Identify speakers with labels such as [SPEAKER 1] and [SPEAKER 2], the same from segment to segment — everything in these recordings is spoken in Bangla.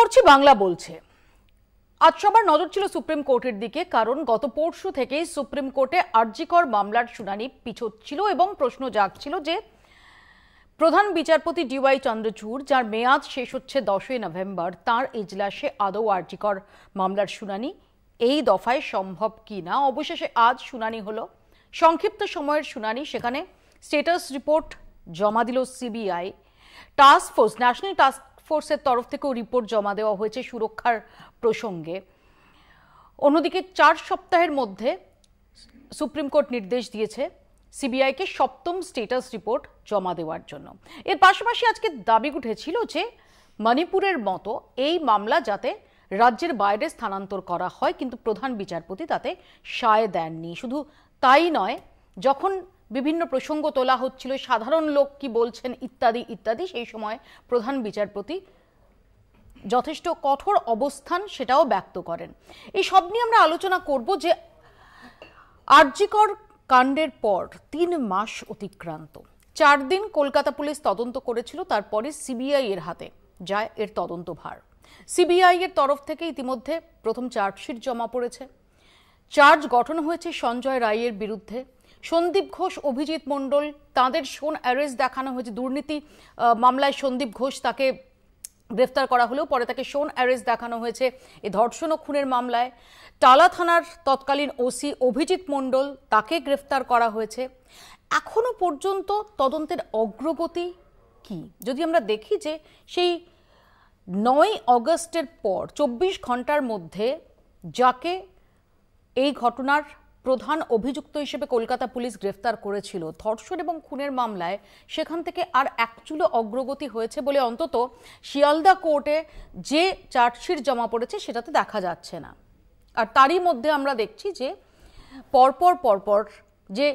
[SPEAKER 1] করছি বাংলা বলছে আজ সবার নজর ছিল সুপ্রিম কোর্টের দিকে কারণ গত পরশু থেকেই সুপ্রিম কোর্টে আর্জিকর মামলার শুনানি পিছোচ্ছিল এবং প্রশ্ন জাগছিল যে প্রধান বিচারপতি ডিওয়াই চন্দ্রচূড় যার মেয়াদ শেষ হচ্ছে দশই নভেম্বর তার এজলাসে আদৌ আর্জিকর মামলার শুনানি এই দফায় সম্ভব কি না অবশেষে আজ শুনানি হল সংক্ষিপ্ত সময়ের শুনানি সেখানে স্টেটাস রিপোর্ট জমা দিল CBI task force national task ফোর্সের তরফ থেকেও রিপোর্ট জমা দেওয়া হয়েছে সুরক্ষার প্রসঙ্গে অন্যদিকে চার সপ্তাহের মধ্যে সুপ্রিম কোর্ট নির্দেশ দিয়েছে সিবিআইকে সপ্তম স্টেটাস রিপোর্ট জমা দেওয়ার জন্য এর পাশাপাশি আজকে দাবি উঠেছিল যে মণিপুরের মতো এই মামলা যাতে রাজ্যের বাইরে স্থানান্তর করা হয় কিন্তু প্রধান বিচারপতি তাতে সায় দেননি শুধু তাই নয় যখন বিভিন্ন প্রসঙ্গ তোলা হচ্ছিল সাধারণ লোক কি বলছেন ইত্যাদি ইত্যাদি সেই সময় প্রধান বিচারপতি যথেষ্ট কঠোর অবস্থান সেটাও ব্যক্ত করেন এই সব নিয়ে আমরা আলোচনা করব যে আর্যিকর কাণ্ডের পর তিন মাস অতিক্রান্ত চার দিন কলকাতা পুলিশ তদন্ত করেছিল তারপরে সিবিআই এর হাতে যায় এর তদন্তভার সিবিআই এর তরফ থেকে ইতিমধ্যে প্রথম চার্জশিট জমা পড়েছে চার্জ গঠন হয়েছে সঞ্জয় রায়ের বিরুদ্ধে সন্দীপ ঘোষ অভিজিৎ মণ্ডল তাদের শোন অ্যারেস্ট দেখানো হয়েছে দুর্নীতি মামলায় সন্দীপ ঘোষ তাকে গ্রেফতার করা হলেও পরে তাকে শোন অ্যারেস্ট দেখানো হয়েছে এ ধর্ষণ ও খুনের মামলায় টালা থানার তৎকালীন ওসি অভিজিৎ মণ্ডল তাকে গ্রেফতার করা হয়েছে এখনও পর্যন্ত তদন্তের অগ্রগতি কি যদি আমরা দেখি যে সেই নয় অগস্টের পর চব্বিশ ঘন্টার মধ্যে যাকে এই ঘটনার প্রধান অভিযুক্ত হিসেবে কলকাতা পুলিশ গ্রেফতার করেছিল ধর্ষণ এবং খুনের মামলায় সেখান থেকে আর একচুলো অগ্রগতি হয়েছে বলে অন্তত শিয়ালদা কোর্টে যে চার্জশিট জমা পড়েছে সেটাতে দেখা যাচ্ছে না আর তারই মধ্যে আমরা দেখছি যে পরপর পরপর যে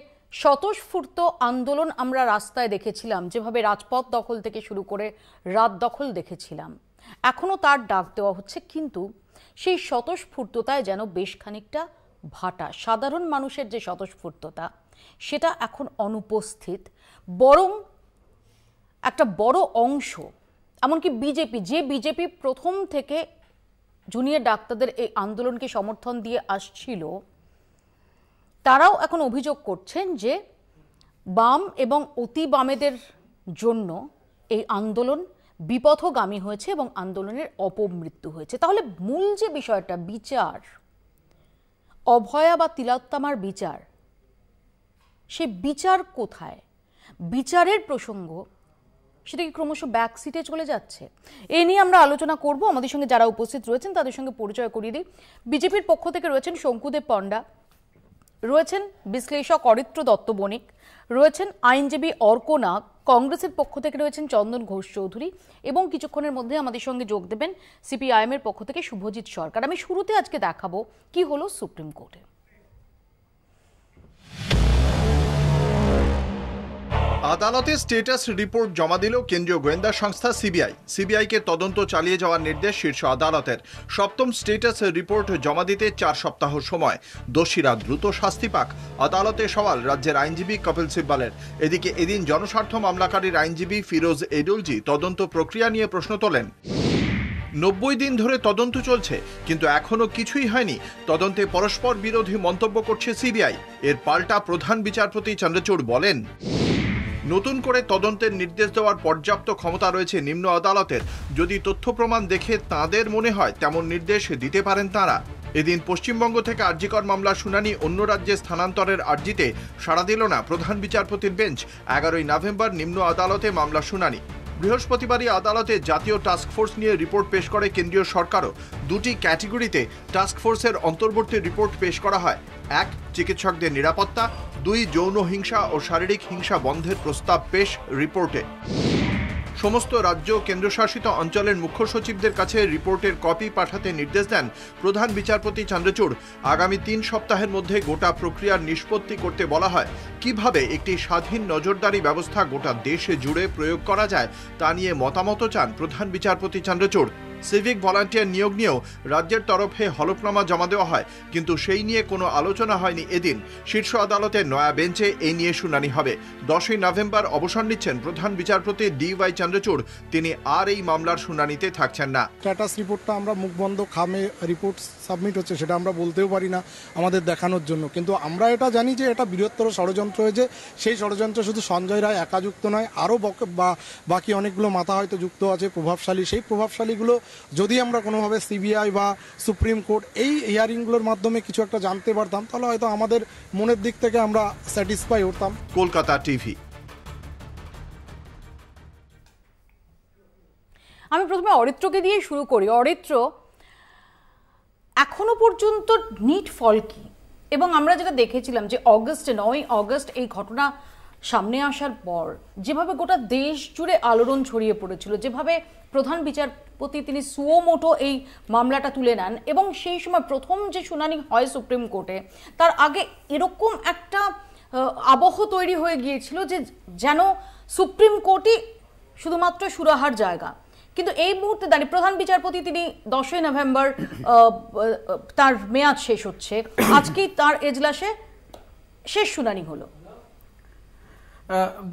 [SPEAKER 1] স্বতঃস্ফূর্ত আন্দোলন আমরা রাস্তায় দেখেছিলাম যেভাবে রাজপথ দখল থেকে শুরু করে রাত দখল দেখেছিলাম এখনও তার ডাক দেওয়া হচ্ছে কিন্তু সেই স্বতঃস্ফূর্ততায় যেন বেশ খানিকটা ভাটা সাধারণ মানুষের যে স্বতঃস্ফূর্ততা সেটা এখন অনুপস্থিত বরং একটা বড় অংশ এমনকি বিজেপি যে বিজেপি প্রথম থেকে জুনিয়র ডাক্তারদের এই আন্দোলনকে সমর্থন দিয়ে আসছিল তারাও এখন অভিযোগ করছেন যে বাম এবং অতি বামেদের জন্য এই আন্দোলন বিপথগামী হয়েছে এবং আন্দোলনের অপমৃত্যু হয়েছে তাহলে মূল যে বিষয়টা বিচার অভয়া বা তিলোত্তমার বিচার সে বিচার কোথায় বিচারের প্রসঙ্গ সেটা কি ক্রমশ ব্যাক সিটে চলে যাচ্ছে এ নিয়ে আমরা আলোচনা করব আমাদের সঙ্গে যারা উপস্থিত রয়েছেন তাদের সঙ্গে পরিচয় করিয়ে দিই বিজেপির পক্ষ থেকে রয়েছেন শঙ্কুদেব পণ্ডা রয়েছেন বিশ্লেষক অরিত্র দত্ত বণিক রয়েছেন আইনজীবী অর্ক নাগ কংগ্রেসের পক্ষ থেকে রয়েছেন চন্দন ঘোষ চৌধুরী এবং কিছুক্ষণের মধ্যে আমাদের সঙ্গে যোগ দেবেন সিপিআইএমের পক্ষ থেকে শুভজিৎ সরকার আমি শুরুতে আজকে দেখাবো কি হলো সুপ্রিম কোর্টে
[SPEAKER 2] আদালতে স্টেটাস রিপোর্ট জমা দিল কেন্দ্রীয় গোয়েন্দা সংস্থা সিবিআই সিবিআইকে তদন্ত চালিয়ে যাওয়ার নির্দেশ শীর্ষ আদালতের সপ্তম স্টেটাস রিপোর্ট জমা দিতে চার সপ্তাহ সময় দোষীরা দ্রুত শাস্তি পাক আদালতে সওয়াল রাজ্যের আইনজীবী কপিল সিব্বালের এদিকে এদিন জনস্বার্থ মামলাকারীর আইনজীবী ফিরোজ এডুলজি তদন্ত প্রক্রিয়া নিয়ে প্রশ্ন তোলেন নব্বই দিন ধরে তদন্ত চলছে কিন্তু এখনও কিছুই হয়নি তদন্তে পরস্পর বিরোধী মন্তব্য করছে সিবিআই এর পাল্টা প্রধান বিচারপতি চন্দ্রচূড় বলেন নতুন করে তদন্তের নির্দেশ দেওয়ার পর্যাপ্ত ক্ষমতা রয়েছে নিম্ন আদালতের যদি তথ্য প্রমাণ দেখে তাদের মনে হয় তেমন নির্দেশ দিতে পারেন তারা এদিন পশ্চিমবঙ্গ থেকে আর্জিকর মামলা শুনানি অন্য রাজ্যে স্থানান্তরের আর্জিতে সাড়া দিল না প্রধান বিচারপতির বেঞ্চ এগারোই নভেম্বর নিম্ন আদালতে মামলা শুনানি বৃহস্পতিবারই আদালতে জাতীয় টাস্কফোর্স নিয়ে রিপোর্ট পেশ করে কেন্দ্রীয় সরকারও দুটি ক্যাটেগরিতে টাস্কফোর্সের অন্তর্বর্তী রিপোর্ট পেশ করা হয় এক চিকিৎসকদের নিরাপত্তা দুই যৌন হিংসা ও শারীরিক হিংসা বন্ধের প্রস্তাব পেশ রিপোর্টে সমস্ত রাজ্য কেন্দ্রশাসিত অঞ্চলের মুখ্য সচিবদের কাছে রিপোর্টের কপি পাঠাতে নির্দেশ দেন প্রধান বিচারপতি চন্দ্রচূড় আগামী তিন সপ্তাহের মধ্যে গোটা প্রক্রিয়ার নিষ্পত্তি করতে বলা হয় কিভাবে একটি স্বাধীন নজরদারি ব্যবস্থা গোটা দেশে জুড়ে প্রয়োগ করা যায় তা নিয়ে মতামত চান প্রধান বিচারপতি চন্দ্রচূড় সিভিক ভলান্টিয়ার নিয়োগ নিয়েও রাজ্যের তরফে হলফনামা জমা দেওয়া হয় কিন্তু সেই নিয়ে কোনো আলোচনা হয়নি এদিন শীর্ষ আদালতের নয়া বেঞ্চে এই নিয়ে শুনানি হবে দশই নভেম্বর অবসর নিচ্ছেন প্রধান বিচারপতি ডি ওয়াই চন্দ্রচূড় তিনি আর এই মামলার শুনানিতে থাকছেন না স্ট্যাটাস রিপোর্টটা আমরা মুখবন্ধ খামে রিপোর্টস সাবমিট হচ্ছে সেটা আমরা বলতেও পারি না আমাদের দেখানোর জন্য কিন্তু আমরা এটা জানি যে এটা বৃহত্তর ষড়যন্ত্র হয়েছে সেই ষড়যন্ত্র শুধু সঞ্জয় রায় একা যুক্ত নয় আরও বা বাকি অনেকগুলো মাথা হয়তো যুক্ত আছে প্রভাবশালী সেই প্রভাবশালীগুলো যদি আমরা কোনোভাবে সিবিআই বা সুপ্রিম কোর্ট এই হিয়ারিংগুলোর মাধ্যমে কিছু একটা জানতে পারতাম তাহলে হয়তো আমাদের মনের দিক থেকে আমরা স্যাটিসফাই হতাম কলকাতা টিভি
[SPEAKER 1] আমি প্রথমে অরিত্রকে দিয়ে শুরু করি অরিত্র এখনো পর্যন্ত নিট ফল কি এবং আমরা যেটা দেখেছিলাম যে অগস্টে নয় অগস্ট এই ঘটনা সামনে আসার পর যেভাবে গোটা দেশ জুড়ে আলোড়ন ছড়িয়ে পড়েছিল যেভাবে প্রধান বিচারপতি তিনি সুওমোটো এই মামলাটা তুলে নেন এবং সেই সময় প্রথম যে শুনানি হয় সুপ্রিম কোর্টে তার আগে এরকম একটা আবহ তৈরি হয়ে গিয়েছিল যে যেন সুপ্রিম কোর্টই শুধুমাত্র সুরাহার জায়গা কিন্তু এই মুহূর্তে দাঁড়িয়ে প্রধান বিচারপতি তিনি দশই নভেম্বর তার মেয়াদ শেষ হচ্ছে আজকেই তার এজলাসে শেষ শুনানি হলো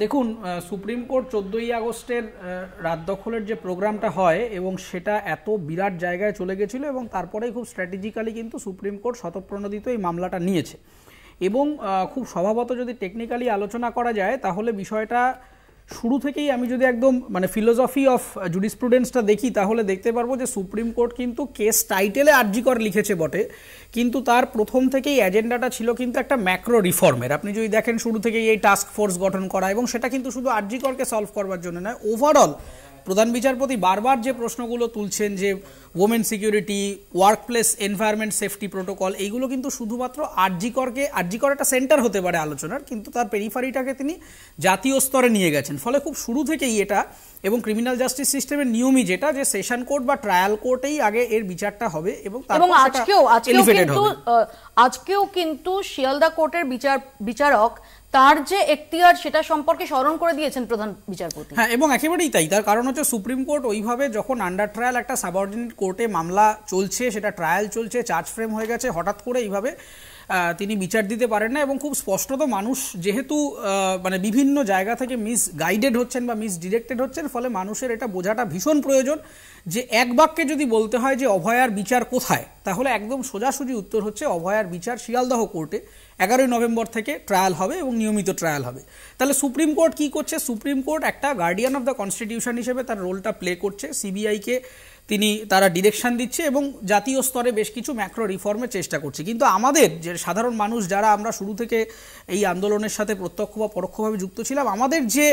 [SPEAKER 3] দেখুন সুপ্রিম কোর্ট চোদ্দোই আগস্টের রাত দখলের যে প্রোগ্রামটা হয় এবং সেটা এত বিরাট জায়গায় চলে গেছিলো এবং তারপরেই খুব স্ট্র্যাটেজিক্যালি কিন্তু সুপ্রিম কোর্ট শতপ্রণোদিত এই মামলাটা নিয়েছে এবং খুব স্বভাবত যদি টেকনিক্যালি আলোচনা করা যায় তাহলে বিষয়টা শুরু থেকেই আমি যদি একদম মানে ফিলোসফি অফ জুডিসপ্রুডেন্সটা দেখি তাহলে দেখতে পারবো যে সুপ্রিম কোর্ট কিন্তু কেস টাইটেলে আর্জিকর লিখেছে বটে কিন্তু তার প্রথম থেকেই এজেন্ডাটা ছিল কিন্তু একটা ম্যাক্রো রিফর্মের আপনি যদি দেখেন শুরু থেকেই এই টাস্ক ফোর্স গঠন করা এবং সেটা কিন্তু শুধু আর্জিকরকে সলভ করবার জন্য নয় ওভারঅল প্রধান বিচারপতি বারবার যে প্রশ্নগুলো তুলছেন যে women security workplace environment safety protocol এইগুলো কিন্তু শুধুমাত্র আরজিকরকে আরজিকর একটা সেন্টার হতে পারে আলোচনার কিন্তু তার পেরিফারিটাকে তিনি জাতীয় স্তরে নিয়ে গেছেন ফলে খুব শুরু থেকেই এটা এবং ক্রিমিনাল জাস্টিস সিস্টেমের নিয়মই যেটা যে সেশন কোর্ট বা ট্রায়াল কোর্টেই আগে এর বিচারটা হবে এবং আজকেও আজকেও কিন্তু
[SPEAKER 1] আজকেও কিন্তু শিয়ালদা কোর্টের বিচার বিচারক তার যে এখতিয়ার সেটা সম্পর্কে স্মরণ করে দিয়েছেন প্রধান বিচারপতি হ্যাঁ
[SPEAKER 3] এবং একেবারেই তাই তার কারণ হচ্ছে সুপ্রিম কোর্ট ওইভাবে যখন আন্ডার ট্রায়াল একটা সাবঅর্ডিনেট কোর্টে মামলা চলছে সেটা ট্রায়াল চলছে চার্জ ফ্রেম হয়ে গেছে হঠাৎ করে এইভাবে তিনি বিচার দিতে পারেন না এবং খুব স্পষ্টত মানুষ যেহেতু মানে বিভিন্ন জায়গা থেকে মিস গাইডেড হচ্ছেন বা মিস ডিরেক্টেড হচ্ছেন ফলে মানুষের এটা বোঝাটা ভীষণ প্রয়োজন যে এক বাক্যে যদি বলতে হয় যে অভয়ার বিচার কোথায় তাহলে একদম সোজাসুজি উত্তর হচ্ছে অভয়ার বিচার শিয়ালদহ কোর্টে এগারোই নভেম্বর থেকে ট্রায়াল হবে এবং নিয়মিত ট্রায়াল হবে তাহলে সুপ্রিম কোর্ট কি করছে সুপ্রিম কোর্ট একটা গার্ডিয়ান অফ দ্য কনস্টিটিউশন হিসেবে তার রোলটা প্লে করছে সিবিআইকে তিনি তারা ডিরেকশান দিচ্ছে এবং জাতীয় স্তরে বেশ কিছু ম্যাক্রো রিফর্মের চেষ্টা করছে কিন্তু আমাদের যে সাধারণ মানুষ যারা আমরা শুরু থেকে এই আন্দোলনের সাথে প্রত্যক্ষ বা পরোক্ষভাবে যুক্ত ছিলাম আমাদের যে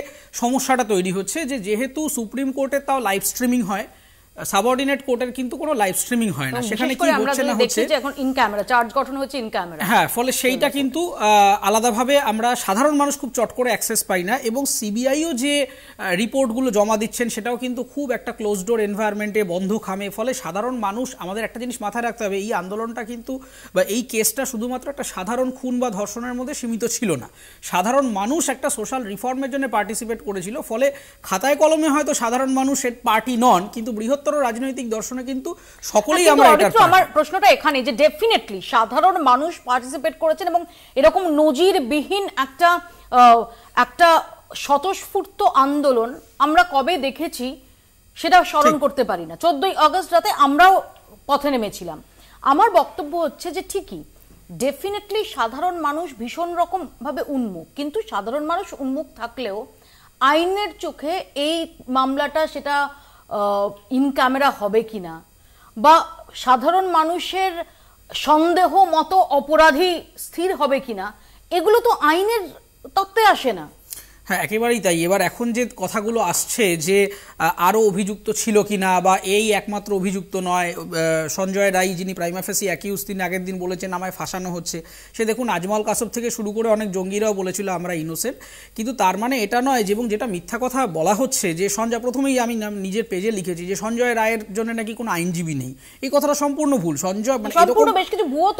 [SPEAKER 3] সমস্যাটা তৈরি হচ্ছে যে যেহেতু সুপ্রিম কোর্টে তাও লাইভ স্ট্রিমিং হয় সাবঅর্ডিনেট কোর্টের কিন্তু কোনো লাইভ স্ট্রিমিং হয় না সেখানে কি হচ্ছে না হচ্ছে
[SPEAKER 1] এখন ইন ক্যামেরা চার্জ গঠন হচ্ছে ইন ক্যামেরা
[SPEAKER 3] হ্যাঁ ফলে সেইটা কিন্তু আলাদাভাবে আমরা সাধারণ মানুষ খুব চট করে অ্যাক্সেস পাই না এবং সিবিআইও যে রিপোর্টগুলো জমা দিচ্ছেন সেটাও কিন্তু খুব একটা ক্লোজ ডোর এনভায়রনমেন্টে বন্ধ খামে ফলে সাধারণ মানুষ আমাদের একটা জিনিস মাথায় রাখতে হবে এই আন্দোলনটা কিন্তু বা এই কেসটা শুধুমাত্র একটা সাধারণ খুন বা ধর্ষণের মধ্যে সীমিত ছিল না সাধারণ মানুষ একটা সোশ্যাল রিফর্মের জন্য পার্টিসিপেট করেছিল ফলে খাতায় কলমে হয়তো সাধারণ মানুষ পার্টি নন কিন্তু বৃহত্তর বৃহত্তর রাজনৈতিক দর্শনে কিন্তু সকলেই আমরা এটা আমার
[SPEAKER 1] প্রশ্নটা এখানে যে ডেফিনেটলি সাধারণ মানুষ পার্টিসিপেট করেছেন এবং এরকম নজিরবিহীন একটা একটা স্বতঃস্ফূর্ত আন্দোলন আমরা কবে দেখেছি সেটা স্মরণ করতে পারি না চোদ্দই আগস্ট রাতে আমরাও পথে নেমেছিলাম আমার বক্তব্য হচ্ছে যে ঠিকই ডেফিনেটলি সাধারণ মানুষ ভীষণ রকমভাবে উন্মুখ কিন্তু সাধারণ মানুষ উন্মুখ থাকলেও আইনের চোখে এই মামলাটা সেটা ইন ক্যামেরা হবে কি না বা সাধারণ মানুষের সন্দেহ মতো অপরাধী স্থির হবে কি না এগুলো তো আইনের তত্ত্বে আসে না
[SPEAKER 3] হ্যাঁ একেবারেই তাই এবার এখন যে কথাগুলো আসছে যে আরও অভিযুক্ত ছিল কি না বা এই একমাত্র অভিযুক্ত নয় সঞ্জয় রায় যিনি প্রাইমাফেসি অ্যাকিউজ তিনি আগের দিন বলেছেন আমায় ফাঁসানো হচ্ছে সে দেখুন আজমল কাসব থেকে শুরু করে অনেক জঙ্গিরাও বলেছিল আমরা ইনোসেন্ট কিন্তু তার মানে এটা নয় যে এবং যেটা মিথ্যা কথা বলা হচ্ছে যে সঞ্জয় প্রথমেই আমি নিজের পেজে লিখেছি যে সঞ্জয় রায়ের জন্য নাকি কোনো আইনজীবী নেই এই কথাটা সম্পূর্ণ ভুল সঞ্জয় মানে
[SPEAKER 1] ভুয়ো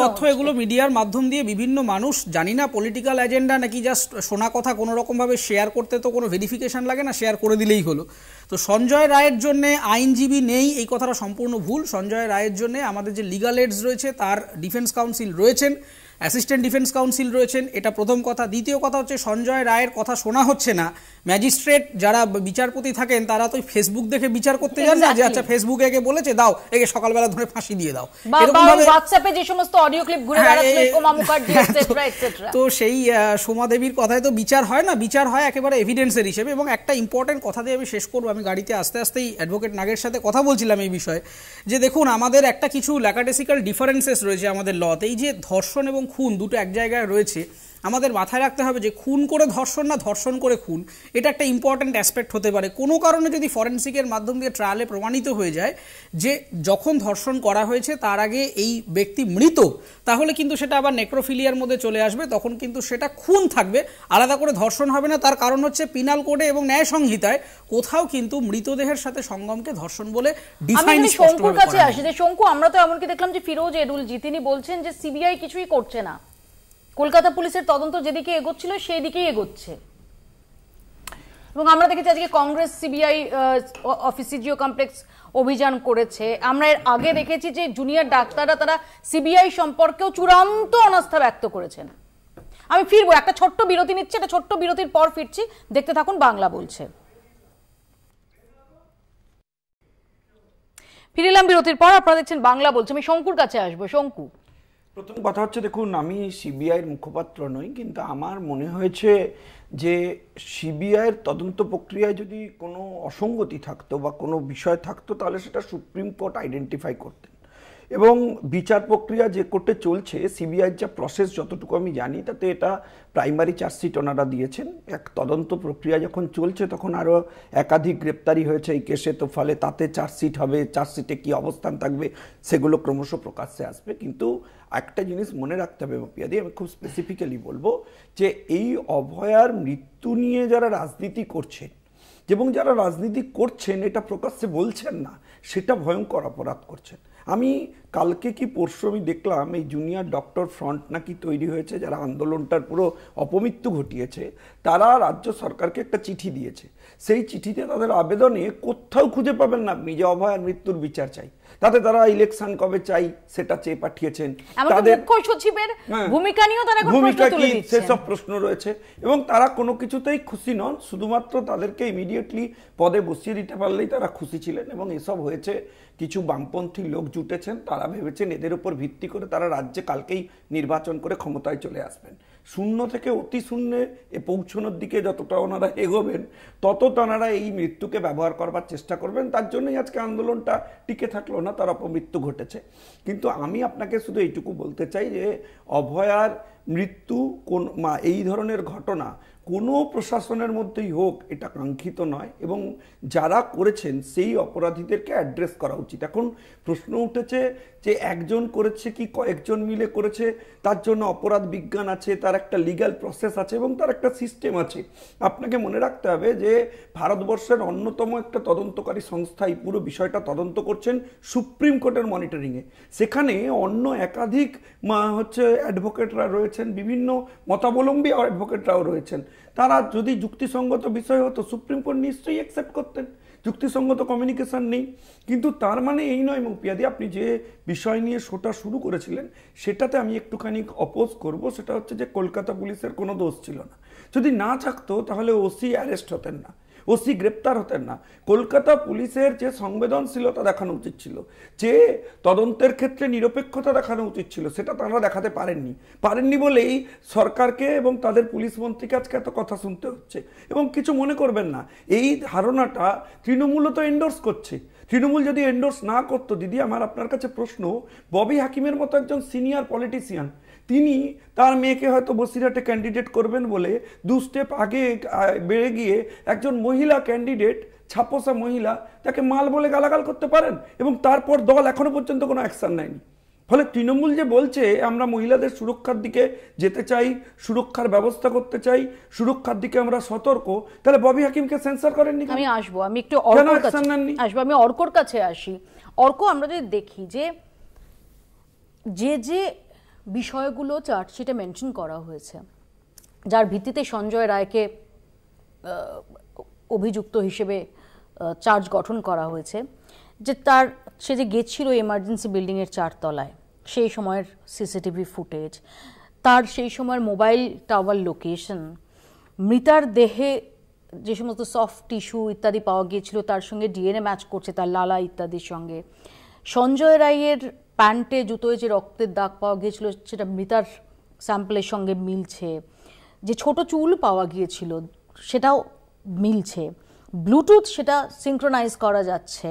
[SPEAKER 1] তথ্য
[SPEAKER 3] এগুলো মিডিয়ার মাধ্যম দিয়ে বিভিন্ন মানুষ জানি না পলিটিক্যাল এজেন্ডা নাকি জাস্ট শোনা কথা কোনো রকমভাবে শেয়ার করতে তো কোনো ভেরিফিকেশান লাগে না শেয়ার করে দিলেই হলো তো সঞ্জয় রায়ের জন্য আইনজীবী নেই এই কথাটা সম্পূর্ণ ভুল সঞ্জয় রায়ের জন্য আমাদের যে লিগাল এডস রয়েছে তার ডিফেন্স কাউন্সিল রয়েছেন অ্যাসিস্ট্যান্ট ডিফেন্স কাউন্সিল রয়েছেন এটা প্রথম কথা দ্বিতীয় কথা হচ্ছে সঞ্জয় রায়ের কথা শোনা হচ্ছে না ম্যাজিস্ট্রেট যারা বিচারপতি থাকেন তারা তো ফেসবুক দেখে বিচার করতে যান না যে আচ্ছা ফেসবুকে একে বলেছে দাও একে সকালবেলা ধরে ফাঁসি দিয়ে দাও হোয়াটসঅ্যাপে
[SPEAKER 1] যে সমস্ত অডিও ক্লিপ ঘুরে হ্যাঁ, হ্যাঁ, তো
[SPEAKER 3] সেই সোমা দেবীর কথায় তো বিচার হয় না বিচার হয় একেবারে এভিডেন্সের হিসেবে এবং একটা ইম্পর্টেন্ট কথা দিয়ে আমি শেষ করবো আমি গাড়িতে আস্তে আস্তেই অ্যাডভোকেট নাগের সাথে কথা বলছিলাম এই বিষয়ে যে দেখুন আমাদের একটা কিছু ল্যাকাটেসিক্যাল ডিফারেন্সেস রয়েছে আমাদের লতে এই যে ধর্ষণ এবং খুন দুটো এক জায়গায় রয়েছে আমাদের মাথায় রাখতে হবে যে খুন করে ধর্ষণ না ধর্ষণ করে খুন এটা একটা ইম্পর্ট্যান্ট অ্যাসপেক্ট হতে পারে কোনো কারণে যদি ফরেন্সিকের মাধ্যম দিয়ে ট্রায়ালে প্রমাণিত হয়ে যায় যে যখন ধর্ষণ করা হয়েছে তার আগে এই ব্যক্তি মৃত তাহলে কিন্তু সেটা আবার নেক্রোফিলিয়ার মধ্যে চলে আসবে তখন কিন্তু সেটা খুন থাকবে আলাদা করে ধর্ষণ হবে না তার কারণ হচ্ছে পিনাল কোডে এবং ন্যায় সংহিতায় কোথাও কিন্তু মৃতদেহের সাথে সঙ্গমকে ধর্ষণ বলে শঙ্কুর কাছে আসি
[SPEAKER 1] যে শঙ্কু আমরা তো এমনকি দেখলাম যে ফিরোজ এডুল জি তিনি বলছেন যে সিবিআই কিছুই করছে না কলকাতা পুলিশের তদন্ত যেদিকে এগোচ্ছিল সেই দিকেই এগোচ্ছে এবং আমরা দেখেছি আজকে Congress CBI office CGO complex অভিযান করেছে আমরা এর আগে দেখেছি যে জুনিয়র ডাক্তাররা তারা সিবিআই সম্পর্কেও চূড়ান্ত অনাস্থা ব্যক্ত করেছেন আমি ফিরবো একটা ছোট্ট বিরতি নিচ্ছি একটা ছোট্ট বিরতির পর ফিরছি দেখতে থাকুন বাংলা বলছে ফিরিলাম বিরতির পর আপনারা দেখছেন বাংলা বলছে আমি শঙ্কুর কাছে আসবো শঙ্কু প্রথম কথা হচ্ছে দেখুন আমি
[SPEAKER 4] সিবিআইয়ের মুখপাত্র নই কিন্তু আমার মনে হয়েছে যে সিবিআইয়ের তদন্ত প্রক্রিয়ায় যদি কোনো অসঙ্গতি থাকতো বা কোনো বিষয় থাকতো তাহলে সেটা সুপ্রিম কোর্ট আইডেন্টিফাই করতেন এবং বিচার প্রক্রিয়া যে কোর্টে চলছে সিবিআইয়ের যা প্রসেস যতটুকু আমি জানি তাতে এটা প্রাইমারি চার্জশিট ওনারা দিয়েছেন এক তদন্ত প্রক্রিয়া যখন চলছে তখন আরও একাধিক গ্রেপ্তারি হয়েছে এই কেসে তো ফলে তাতে চার্জশিট হবে চার্জশিটে কি অবস্থান থাকবে সেগুলো ক্রমশ প্রকাশ্যে আসবে কিন্তু একটা জিনিস মনে রাখতে হবে বাপিয়াদি আমি খুব স্পেসিফিক্যালি বলবো যে এই অভয়ার মৃত্যু নিয়ে যারা রাজনীতি করছেন এবং যারা রাজনীতি করছেন এটা প্রকাশ্যে বলছেন না সেটা ভয়ঙ্কর অপরাধ করছেন আমি কালকে কি পরশু আমি দেখলাম এই জুনিয়র ডক্টর ফ্রন্ট নাকি তৈরি হয়েছে যারা আন্দোলনটার পুরো অপমৃত্যু ঘটিয়েছে তারা রাজ্য সরকারকে একটা চিঠি দিয়েছে সেই চিঠিতে তাদের আবেদনে কোথাও খুঁজে পাবেন না আপনি যে আর মৃত্যুর বিচার চাই তাতে তারা ইলেকশন কবে চাই সেটা চেয়ে পাঠিয়েছেন তাদের
[SPEAKER 1] সচিবের হ্যাঁ। ভূমিকা নিয়েও তারা ভূমিকা কি সেসব
[SPEAKER 4] প্রশ্ন রয়েছে এবং তারা কোনো কিছুতেই খুশি নন শুধুমাত্র তাদেরকে ইমিডিয়েটলি পদে বসিয়ে দিতে পারলেই তারা খুশি ছিলেন এবং এসব হয়েছে কিছু বামপন্থী লোক জুটেছেন তারা ভেবেছেন এদের উপর ভিত্তি করে তারা রাজ্যে কালকেই নির্বাচন করে ক্ষমতায় চলে আসবেন শূন্য থেকে অতি শূন্যে এ পৌঁছনোর দিকে যতটা ওনারা এগোবেন তত তাঁরা এই মৃত্যুকে ব্যবহার করবার চেষ্টা করবেন তার জন্যই আজকে আন্দোলনটা টিকে থাকলো না তার অপমৃত্যু ঘটেছে কিন্তু আমি আপনাকে শুধু এইটুকু বলতে চাই যে অভয়ার মৃত্যু কোন মা এই ধরনের ঘটনা কোনো প্রশাসনের মধ্যেই হোক এটা কাঙ্ক্ষিত নয় এবং যারা করেছেন সেই অপরাধীদেরকে অ্যাড্রেস করা উচিত এখন প্রশ্ন উঠেছে যে একজন করেছে কি কয়েকজন মিলে করেছে তার জন্য অপরাধ বিজ্ঞান আছে তার একটা লিগাল প্রসেস আছে এবং তার একটা সিস্টেম আছে আপনাকে মনে রাখতে হবে যে ভারতবর্ষের অন্যতম একটা তদন্তকারী সংস্থা এই পুরো বিষয়টা তদন্ত করছেন সুপ্রিম কোর্টের মনিটরিংয়ে সেখানে অন্য একাধিক হচ্ছে অ্যাডভোকেটরা রয়েছেন বিভিন্ন মতাবলম্বী অ্যাডভোকেটরাও রয়েছেন তারা যদি যুক্তিসঙ্গত বিষয় হতো সুপ্রিম কোর্ট নিশ্চয়ই অ্যাকসেপ্ট করতেন যুক্তিসঙ্গত কমিউনিকেশান নেই কিন্তু তার মানে এই নয় মুপিয়াদি আপনি যে বিষয় নিয়ে শোটা শুরু করেছিলেন সেটাতে আমি একটুখানি অপোজ করব সেটা হচ্ছে যে কলকাতা পুলিশের কোনো দোষ ছিল না যদি না থাকতো তাহলে ওসি অ্যারেস্ট হতেন না ওসি গ্রেপ্তার হতেন না কলকাতা পুলিশের যে সংবেদনশীলতা দেখানো উচিত ছিল যে তদন্তের ক্ষেত্রে নিরপেক্ষতা দেখানো উচিত ছিল সেটা তারা দেখাতে পারেননি পারেননি বলেই সরকারকে এবং তাদের পুলিশ মন্ত্রীকে আজকে এত কথা শুনতে হচ্ছে এবং কিছু মনে করবেন না এই ধারণাটা তৃণমূলও তো এন্ডোর্স করছে তৃণমূল যদি এন্ডোর্স না করতো দিদি আমার আপনার কাছে প্রশ্ন ববি হাকিমের মতো একজন সিনিয়র পলিটিশিয়ান তিনি তার মেয়েকে হয়তো বসিরহাটে ক্যান্ডিডেট করবেন বলে দু স্টেপ আগে বেড়ে গিয়ে একজন মহিলা ক্যান্ডিডেট ছাপোসা মহিলা তাকে মাল বলে গালাগাল করতে পারেন এবং তারপর দল এখনও পর্যন্ত কোনো অ্যাকশান নেয়নি ফলে তৃণমূল যে বলছে আমরা মহিলাদের সুরক্ষার দিকে যেতে চাই সুরক্ষার ব্যবস্থা করতে চাই সুরক্ষার দিকে আমরা সতর্ক তাহলে ববি
[SPEAKER 1] হাকিমকে সেন্সার করেননি আমি আসবো আমি একটু আসবো আমি অর্কর কাছে আসি অর্ক আমরা যদি দেখি যে যে যে বিষয়গুলো চার্জশিটে মেনশন করা হয়েছে যার ভিত্তিতে সঞ্জয় রায়কে অভিযুক্ত হিসেবে চার্জ গঠন করা হয়েছে যে তার সে যে গেছিল এমার্জেন্সি বিল্ডিংয়ের চারতলায় সেই সময়ের সিসিটিভি ফুটেজ তার সেই সময়ের মোবাইল টাওয়ার লোকেশন মৃতার দেহে যে সমস্ত সফট টিস্যু ইত্যাদি পাওয়া গিয়েছিল তার সঙ্গে ডিএনএ ম্যাচ করছে তার লালা ইত্যাদির সঙ্গে সঞ্জয় রায়ের প্যান্টে জুতোয় যে রক্তের দাগ পাওয়া গিয়েছিল সেটা মৃতার স্যাম্পলের সঙ্গে মিলছে যে ছোট চুল পাওয়া গিয়েছিল সেটাও মিলছে ব্লুটুথ সেটা সিঙ্ক্রোনাইজ করা যাচ্ছে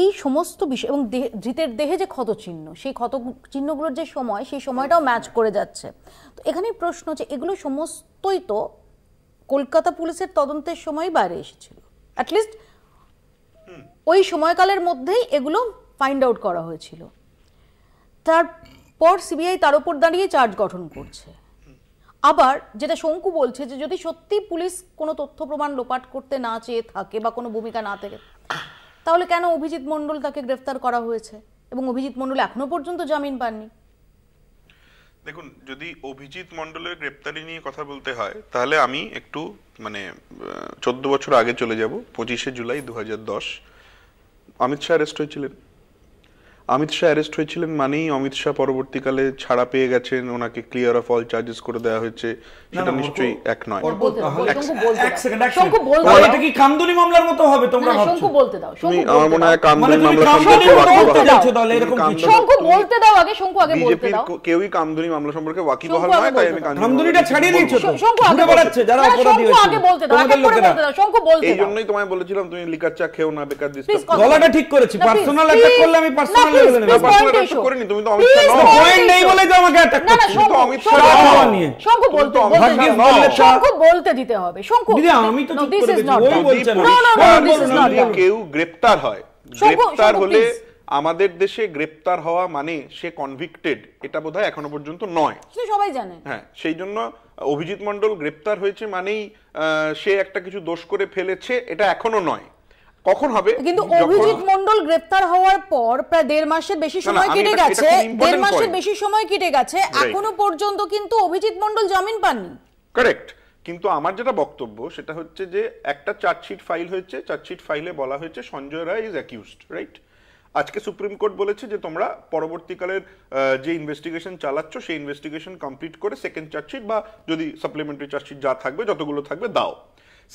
[SPEAKER 1] এই সমস্ত বিষয় এবং ধৃতের দেহে যে ক্ষত চিহ্ন সেই ক্ষত চিহ্নগুলোর যে সময় সেই সময়টাও ম্যাচ করে যাচ্ছে তো এখানেই প্রশ্ন যে এগুলো সমস্তই তো কলকাতা পুলিশের তদন্তের সময় বাইরে এসেছিল অ্যাটলিস্ট ওই সময়কালের মধ্যেই এগুলো ফাইন্ড আউট করা হয়েছিল তারপর সিবিআই তার ওপর দাঁড়িয়ে চার্জ গঠন করছে আবার যেটা শঙ্কু বলছে যে যদি সত্যি পুলিশ কোনো তথ্য প্রমাণ লোপাট করতে না চেয়ে থাকে বা কোনো ভূমিকা না থাকে তাহলে কেন অভিজিৎ মণ্ডল তাকে গ্রেফতার করা হয়েছে এবং অভিজিৎ মণ্ডল এখনো পর্যন্ত জামিন পাননি
[SPEAKER 5] দেখুন যদি অভিজিৎ মণ্ডলের গ্রেপ্তারি নিয়ে কথা বলতে হয় তাহলে আমি একটু মানে চোদ্দ বছর আগে চলে যাব পঁচিশে জুলাই দু হাজার দশ অমিত শাহ অ্যারেস্ট হয়েছিলেন অমিত শাহ অ্যারেস্ট হয়েছিলেন মানেই অমিত শাহ পরবর্তীকালে ছাড়া পেয়ে গেছেন ওনাকে ক্লিয়ার অফ অল চার্জেস করে দেওয়া হয়েছে সেটা নিশ্চয়ই এক নয় তোমায় বলেছিলাম তুমি লিকার চা খেও না বেকার দিস গলাটা ঠিক করেছি পার্সোনাল
[SPEAKER 4] করলে আমি পার্সোনাল কেউ
[SPEAKER 5] গ্রেপ্তার হয় গ্রেপ্তার হলে আমাদের দেশে গ্রেপ্তার হওয়া মানে সে কনভিক্টেড এটা বোধহয় এখনো পর্যন্ত নয় সবাই জানে হ্যাঁ সেই জন্য অভিজিৎ মন্ডল গ্রেপ্তার হয়েছে মানেই সে একটা কিছু দোষ করে ফেলেছে এটা এখনো নয় কখন হবে কিন্তু অভিজিৎ
[SPEAKER 1] মন্ডল গ্রেফতার হওয়ার পর প্রায় দেড় মাসের বেশি সময় কেটে গেছে দেড় মাসের বেশি সময় কেটে গেছে এখনো পর্যন্ত কিন্তু অভিজিৎ মন্ডল জামিন পাননি
[SPEAKER 5] কারেক্ট কিন্তু আমার যেটা বক্তব্য সেটা হচ্ছে যে একটা চার্জশিট ফাইল হয়েছে চার্জশিট ফাইলে বলা হয়েছে Sanjay Roy is accused right আজকে সুপ্রিম কোর্ট বলেছে যে তোমরা পরবর্তীকালের যে ইনভেস্টিগেশন চালাচ্ছ সেই ইনভেস্টিগেশন কমপ্লিট করে সেকেন্ড চার্জশিট বা যদি সাপ্লিমেন্টারি চার্জশিট যা থাকবে যতগুলো থাকবে দাও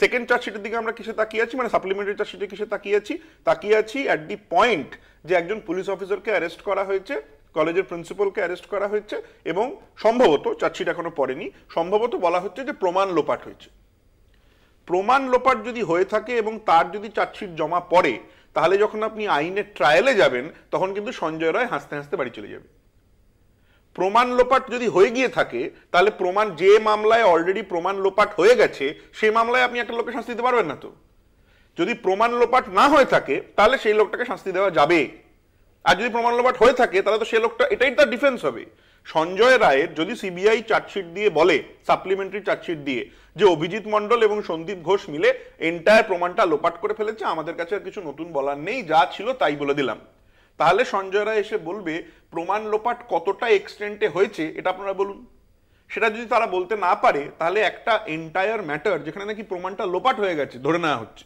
[SPEAKER 5] সেকেন্ড চার্জশিটের দিকে আমরা কিসে তাকিয়ে আছি মানে সাপ্লিমেন্টারি চার্জশিটে কিসে তাকিয়ে আছি তাকিয়ে আছি অ্যাট দি পয়েন্ট যে একজন পুলিশ অফিসারকে অ্যারেস্ট করা হয়েছে কলেজের প্রিন্সিপালকে অ্যারেস্ট করা হয়েছে এবং সম্ভবত চার্জশিট এখনো পড়েনি সম্ভবত বলা হচ্ছে যে প্রমাণ লোপাট হয়েছে প্রমাণ লোপাট যদি হয়ে থাকে এবং তার যদি চার্জশিট জমা পড়ে তাহলে যখন আপনি আইনের ট্রায়ালে যাবেন তখন কিন্তু সঞ্জয় রায় হাসতে হাসতে বাড়ি চলে যাবে প্রমাণ লোপাট যদি হয়ে গিয়ে থাকে তাহলে প্রমাণ যে মামলায় অলরেডি প্রমাণ লোপাট হয়ে গেছে সেই মামলায় আপনি একটা লোককে শাস্তি দিতে পারবেন না তো যদি প্রমাণ লোপাট না হয়ে থাকে তাহলে সেই লোকটাকে শাস্তি দেওয়া যাবে আর যদি প্রমাণ লোপাট হয়ে থাকে তাহলে তো সেই লোকটা এটাই তার ডিফেন্স হবে সঞ্জয় রায়ের যদি সিবিআই চার্জশিট দিয়ে বলে সাপ্লিমেন্টারি চার্জশিট দিয়ে যে অভিজিৎ মণ্ডল এবং সন্দীপ ঘোষ মিলে এন্টায়ার প্রমাণটা লোপাট করে ফেলেছে আমাদের কাছে আর কিছু নতুন বলার নেই যা ছিল তাই বলে দিলাম তাহলে সঞ্জয় রায় এসে বলবে প্রমাণ লোপাট কতটা এক্সটেন্টে হয়েছে এটা আপনারা বলুন সেটা যদি তারা বলতে না পারে তাহলে একটা এন্টায়ার ম্যাটার যেখানে নাকি প্রমাণটা লোপাট হয়ে গেছে ধরে নেওয়া হচ্ছে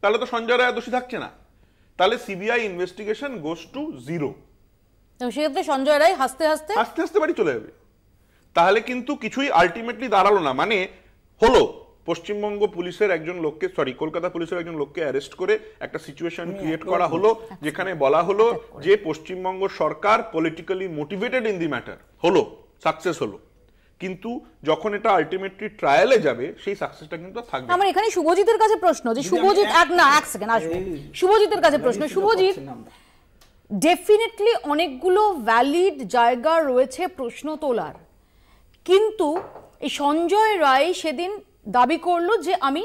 [SPEAKER 5] তাহলে তো সঞ্জয় রায় দোষী থাকছে না তাহলে CBI investigation goes to zero
[SPEAKER 1] সেক্ষেত্রে সঞ্জয় রায় হাসতে হাসতে
[SPEAKER 5] হাসতে হাসতে বাড়ি চলে যাবে তাহলে কিন্তু কিছুই আলটিমেটলি দাঁড়ালো না মানে হলো পশ্চিমবঙ্গ পুলিশের একজন লোককে সরি কলকাতা পুলিশের একজন লোককে অ্যারেস্ট করে একটা সিচুয়েশন ক্রিয়েট করা হলো আচ্ছা, আচ্ছা। যেখানে বলা হলো আচ্ছা, যে পশ্চিমবঙ্গ সরকার politically motivated in the matter হলো সাকসেস হলো কিন্তু যখন এটা আলটিমেটলি ট্রায়ালে যাবে সেই সাকসেসটা কিন্তু থাকবে আমার
[SPEAKER 1] এখানে শুভজিতের কাছে প্রশ্ন যে শুভজিৎ এক না এক সেকেন্ড আসবে শুভজিতের কাছে প্রশ্ন শুভজিৎ ডেফিনেটলি অনেকগুলো ভ্যালিড জায়গা রয়েছে প্রশ্ন তোলার কিন্তু এই সঞ্জয় রায় সেদিন দাবি করলো যে আমি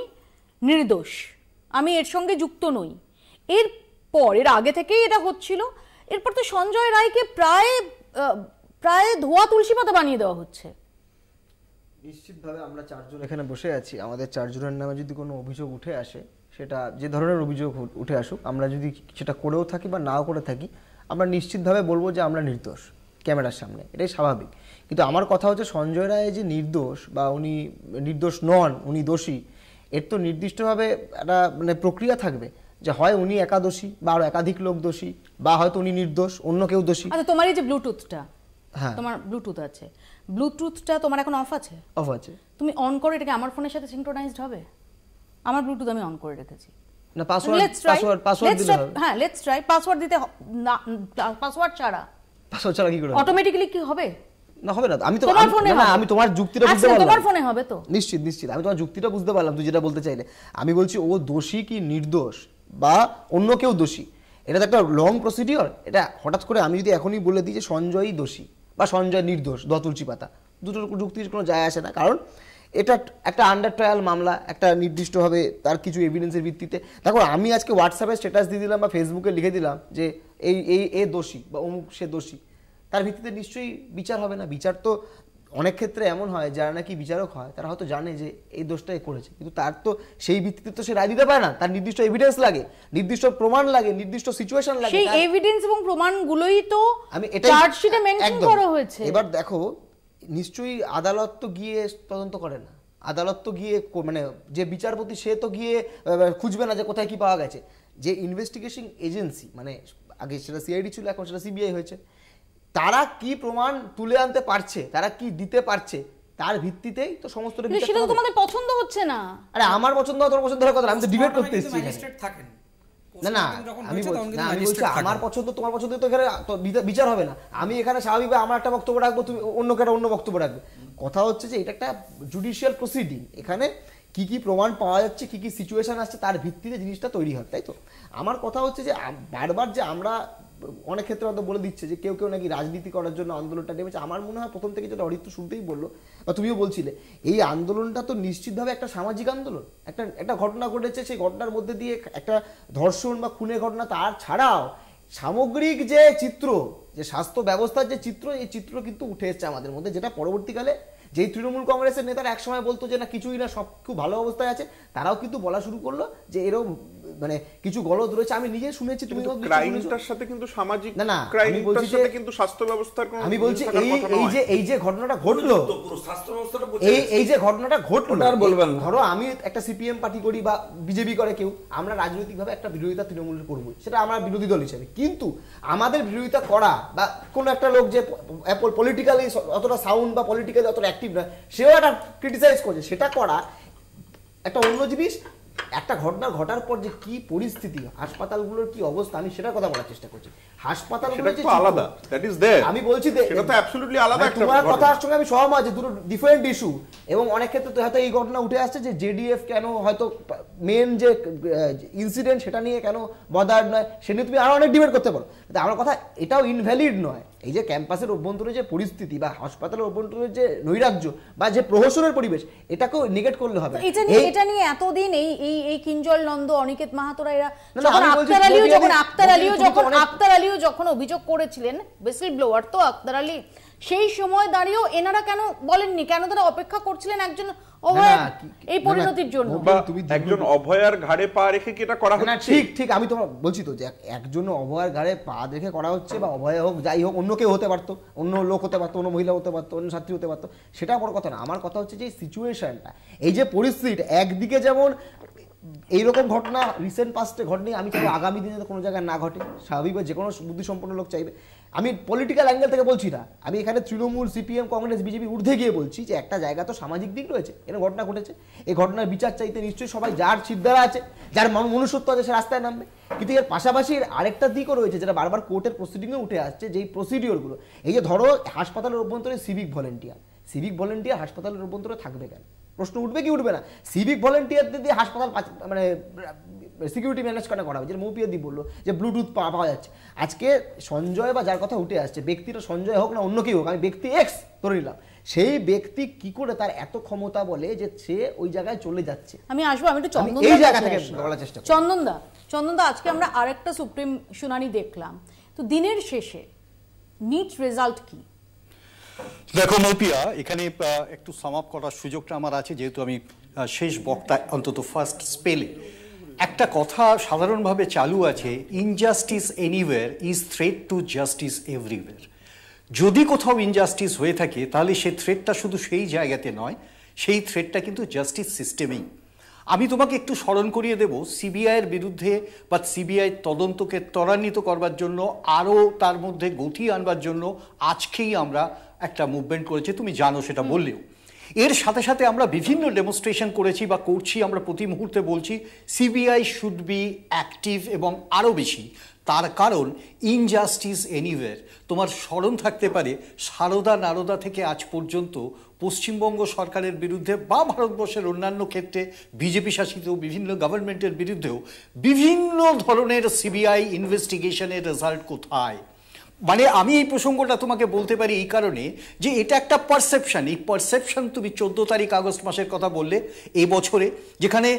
[SPEAKER 1] নির্দোষ আমি এর সঙ্গে যুক্ত নই এর পর এর আগে থেকেই এটা হচ্ছিল এরপর তো সঞ্জয় রায়কে প্রায় প্রায় ধোয়া তুলসী পাতা বানিয়ে দেওয়া হচ্ছে
[SPEAKER 6] নিশ্চিতভাবে আমরা চারজন এখানে বসে আছি আমাদের চারজনের নামে যদি কোনো অভিযোগ উঠে আসে সেটা যে ধরনের অভিযোগ উঠে আসুক আমরা যদি সেটা করেও থাকি বা নাও করে থাকি আমরা নিশ্চিতভাবে বলবো যে আমরা নির্দোষ ক্যামেরার সামনে এটাই স্বাভাবিক কিন্তু আমার কথা হচ্ছে সঞ্জয় রায় যে নির্দোষ বা উনি নির্দোষ নন উনি দোষী এর তো নির্দিষ্টভাবে একটা মানে প্রক্রিয়া থাকবে যে হয় উনি একা বা আরো একাধিক লোক দোষী বা হয়তো উনি নির্দোষ অন্য কেউ দোষী আচ্ছা
[SPEAKER 1] তোমার এই যে ব্লুটুথটা হ্যাঁ তোমার ব্লুটুথ আছে ব্লুটুথটা তোমার এখন অফ আছে অফ আছে তুমি অন করে এটাকে আমার ফোনের সাথে সিঙ্ক্রোনাইজড হবে আমার ব্লুটুথ আমি অন করে রেখেছি
[SPEAKER 6] না পাসওয়ার্ড পাসওয়ার্ড পাসওয়ার্ড দিতে হবে হ্যাঁ
[SPEAKER 1] লেটস ট্রাই পাসওয়ার্ড দিতে না পাসওয়ার্ড ছাড়া পাসওয়ার্ড ছাড়া কি করে অটোমেটিক্যালি কি হবে
[SPEAKER 6] না হবে না আমি তো না আমি তোমার যুক্তিটা আচ্ছা, বুঝতে পারলাম তোমার ফোনে হবে তো নিশ্চিত নিশ্চিত আমি তোমার যুক্তিটা বুঝতে পারলাম তুই যেটা বলতে চাইলে আমি বলছি ও দোষী কি নির্দোষ বা অন্য কেউ দোষী এটা তো একটা লং প্রসিডিওর এটা হঠাৎ করে আমি যদি এখনই বলে দিই যে সঞ্জয়ই দোষী বা সঞ্জয় নির্দোষ দতুলচি পাতা দুটোর যুক্তির কোনো যায় আসে না কারণ এটা একটা আন্ডার ট্রায়াল মামলা একটা নির্দিষ্টভাবে তার কিছু এভিডেন্সের ভিত্তিতে দেখো আমি আজকে হোয়াটসঅ্যাপে স্ট্যাটাস দিয়ে দিলাম বা ফেসবুকে লিখে দিলাম যে এই এই এ দোষী বা অমুক সে দোষী তার ভিত্তিতে নিশ্চয়ই বিচার হবে না বিচার তো অনেক ক্ষেত্রে এমন হয় যারা নাকি বিচারক হয় তারা হয়তো জানে যে এই দোষটাই করেছে কিন্তু তার তো সেই ভিত্তিতে তো সে রায় দিতে পারে না তার নির্দিষ্ট এভিডেন্স লাগে নির্দিষ্ট প্রমাণ লাগে নির্দিষ্ট সিচুয়েশন লাগে সেই
[SPEAKER 1] এভিডেন্স এবং প্রমাণগুলোই তো আমি এটা চার্জশিটে মেনশন করা হয়েছে এবার
[SPEAKER 6] দেখো নিশ্চয়ই আদালত তো গিয়ে তদন্ত করে না আদালত তো গিয়ে মানে যে বিচারপতি সে তো গিয়ে খুঁজবে না যে কোথায় কি পাওয়া গেছে যে ইনভেস্টিগেশন এজেন্সি মানে আগে সেটা সিআইডি ছিল এখন সেটা সিবিআই হয়েছে তারা কি প্রমাণ তুলে আনতে পারছে তারা কি দিতে পারছে তার ভিত্তিতেই তো সমস্ত সেটা তো তোমাদের
[SPEAKER 1] পছন্দ হচ্ছে না
[SPEAKER 6] আরে আমার পছন্দ তোমার পছন্দ হওয়ার কথা আমি তো ডিবেট করতে এসেছি
[SPEAKER 1] না না আমি
[SPEAKER 6] আমি বলছি আমার পছন্দ তোমার পছন্দ তো এখানে বিচার হবে না আমি এখানে স্বাভাবিকভাবে আমার একটা বক্তব্য রাখবো তুমি অন্য কেটা অন্য বক্তব্য রাখবে কথা হচ্ছে যে এটা একটা জুডিশিয়াল প্রসিডিং এখানে কি কি প্রমাণ পাওয়া যাচ্ছে কি কি সিচুয়েশন আসছে তার ভিত্তিতে জিনিসটা তৈরি হয় তাই তো আমার কথা হচ্ছে যে বারবার যে আমরা অনেক ক্ষেত্রে হয়তো বলে দিচ্ছে যে কেউ কেউ নাকি রাজনীতি করার জন্য আন্দোলনটা নেমেছে আমার মনে হয় প্রথম থেকে যেটা অরিত্য শুরুতেই বললো বা তুমিও বলছিলে এই আন্দোলনটা তো নিশ্চিতভাবে একটা সামাজিক আন্দোলন একটা একটা ঘটনা ঘটেছে সেই ঘটনার মধ্যে দিয়ে একটা ধর্ষণ বা খুনের ঘটনা তার ছাড়াও সামগ্রিক যে চিত্র যে স্বাস্থ্য ব্যবস্থার যে চিত্র এই চিত্র কিন্তু উঠে এসছে আমাদের মধ্যে যেটা পরবর্তীকালে যেই তৃণমূল কংগ্রেসের নেতারা একসময় বলতো যে না কিছুই না সব খুব ভালো অবস্থায় আছে তারাও কিন্তু বলা শুরু করলো যে এরকম মানে কিছু গলদ রয়েছে আমি নিজে শুনেছি তুমি ক্রাইমটার সাথে কিন্তু সামাজিক না না আমি বলছি যে কিন্তু স্বাস্থ্য ব্যবস্থার কোনো আমি বলছি এই এই যে এই যে ঘটনাটা ঘটলো
[SPEAKER 5] স্বাস্থ্য ব্যবস্থাটা
[SPEAKER 4] এই এই যে
[SPEAKER 6] ঘটনাটা ঘটলো আর বলবেন ধরো আমি একটা সিপিএম পার্টি করি বা বিজেপি করে কেউ আমরা রাজনৈতিকভাবে একটা বিরোধিতা তৃণমূল করব সেটা আমরা বিরোধী দল হিসেবে কিন্তু আমাদের বিরোধিতা করা বা কোনো একটা লোক যে পলিটিক্যালি অতটা সাউন্ড বা পলিটিক্যালি অতটা অ্যাক্টিভ নয় সেও একটা ক্রিটিসাইজ করছে সেটা করা একটা অন্য জিনিস একটা ঘটনা ঘটার পর যে কি পরিস্থিতি হাসপাতালগুলোর কি অবস্থা আমি সেটা কথা বলার চেষ্টা করছি হাসপাতাল আলাদা দ্যাট ইজ দেয়ার আমি বলছি সেটা তো অ্যাবসলিউটলি আলাদা মানে একটা তোমার কথার সঙ্গে আমি সহমত যে দুটো ডিফারেন্ট ইস্যু এবং অনেক ক্ষেত্রে তো হয়তো এই ঘটনা উঠে আসছে যে জেডিএফ কেন হয়তো মেন যে ইনসিডেন্ট সেটা নিয়ে কেন বদার নয় সেটা নিয়ে তুমি আরো অনেক ডিবেট করতে পারো আমার কথা এটাও ইনভ্যালিড নয় এই যে ক্যাম্পাসের অভ্যন্তরে যে পরিস্থিতি বা হাসপাতালের অভ্যন্তরে যে নৈরাজ্য বা যে প্রহসনের পরিবেশ এটাকেও নেগেট করলে হবে এটা নিয়ে এটা
[SPEAKER 1] নিয়ে এত দিন এই এই এই কিঞ্জল নন্দ অনিকেত মাহাতোরা এরা যখন আক্তার আলীও যখন আক্তার আলীও যখন আক্তার আলীও যখন অভিযোগ করেছিলেন বেসিল ব্লোয়ার তো আক্তার আলী সেই সময় দাঁড়িয়েও এনারা কেন বলেননি কেন তারা অপেক্ষা করছিলেন একজন অভয়ার
[SPEAKER 6] ঘাড়ে পা রেখে করা ঠিক ঠিক আমি বলছি তো একজন অভয়ার ঘাড়ে পা রেখে করা হচ্ছে বা হোক যাই হোক অন্য কেউ হতে পারতো অন্য লোক হতে পারতো অন্য মহিলা হতে পারতো অন্য হতে পারতো সেটা কথা না আমার কথা হচ্ছে যে সিচুয়েশনটা এই যে একদিকে যেমন এইরকম ঘটনা রিসেন্ট পাস্টে ঘটেনি আমি চাইবো আগামী দিনে কোনো জায়গায় না ঘটে স্বাভাবিক বা যে কোনো বুদ্ধিসম্পন্ন লোক চাইবে আমি পলিটিক্যাল অ্যাঙ্গেল থেকে বলছি না আমি এখানে তৃণমূল সিপিএম কংগ্রেস বিজেপি ঊর্ধ্বে গিয়ে বলছি যে একটা জায়গা তো সামাজিক দিক রয়েছে এর ঘটনা ঘটেছে এই ঘটনার বিচার চাইতে নিশ্চয়ই সবাই যার চিন্তারা আছে যার মনুষ্যত্ব আছে সে রাস্তায় নামবে কিন্তু এর পাশাপাশি এর আরেকটা দিকও রয়েছে যেটা বারবার কোর্টের প্রসিডিংয়ে উঠে আসছে যেই প্রসিডিওরগুলো এই যে ধরো হাসপাতালের অভ্যন্তরে সিভিক ভলেন্টিয়ার সিভিক ভলেন্টিয়ার হাসপাতালের অভ্যন্তরে থাকবে কেন প্রশ্ন উঠবে কি উঠবে না সিভিক ভলেন্টিয়ারদের দিয়ে হাসপাতাল মানে সিকিউরিটি ম্যানেজ করা করা হবে যেটা মৌপিয়াদি বললো যে ব্লুটুথ পাওয়া যাচ্ছে আজকে সঞ্জয় বা যার কথা উঠে আসছে ব্যক্তিটা সঞ্জয় হোক না অন্য কেউ হোক আমি ব্যক্তি এক্স ধরে নিলাম সেই ব্যক্তি কি করে তার এত ক্ষমতা বলে যে সে ওই জায়গায় চলে যাচ্ছে
[SPEAKER 1] আমি আসবো আমি একটু চন্দন এই জায়গা থেকে বলার চেষ্টা চন্দনদা চন্দনদা আজকে আমরা আরেকটা সুপ্রিম শুনানি দেখলাম তো দিনের শেষে নিট রেজাল্ট কি
[SPEAKER 6] দেখো মৌপিয়া
[SPEAKER 7] এখানে একটু সামাপ করার সুযোগটা আমার আছে যেহেতু আমি শেষ বক্তা অন্তত ফার্স্ট স্পেলে একটা কথা সাধারণভাবে চালু আছে injustice anywhere is threat to justice everywhere যদি কোথাও ইনজাস্টিস হয়ে থাকে তাহলে সে থ্রেটটা শুধু সেই জায়গাতে নয় সেই থ্রেটটা কিন্তু জাস্টিস সিস্টেমেই আমি তোমাকে একটু স্মরণ করিয়ে দেব সিবিআইয়ের বিরুদ্ধে বা সিবিআই তদন্তকে ত্বরান্বিত করবার জন্য আরও তার মধ্যে গতি আনবার জন্য আজকেই আমরা একটা মুভমেন্ট করেছি তুমি জানো সেটা বললেও এর সাথে সাথে আমরা বিভিন্ন ডেমনস্ট্রেশন করেছি বা করছি আমরা প্রতি মুহূর্তে বলছি সিবিআই শুড বি অ্যাক্টিভ এবং আরও বেশি তার কারণ ইনজাস্টিস এনিওয়ের তোমার স্মরণ থাকতে পারে সারদা নারদা থেকে আজ পর্যন্ত পশ্চিমবঙ্গ সরকারের বিরুদ্ধে বা ভারতবর্ষের অন্যান্য ক্ষেত্রে বিজেপি শাসিত বিভিন্ন গভর্নমেন্টের বিরুদ্ধেও বিভিন্ন ধরনের সিবিআই ইনভেস্টিগেশনের রেজাল্ট কোথায় মানে আমি এই প্রসঙ্গটা তোমাকে বলতে পারি এই কারণে যে এটা একটা পারসেপশন এই পারসেপশন তুমি চোদ্দ তারিখ আগস্ট মাসের কথা বললে এই বছরে যেখানে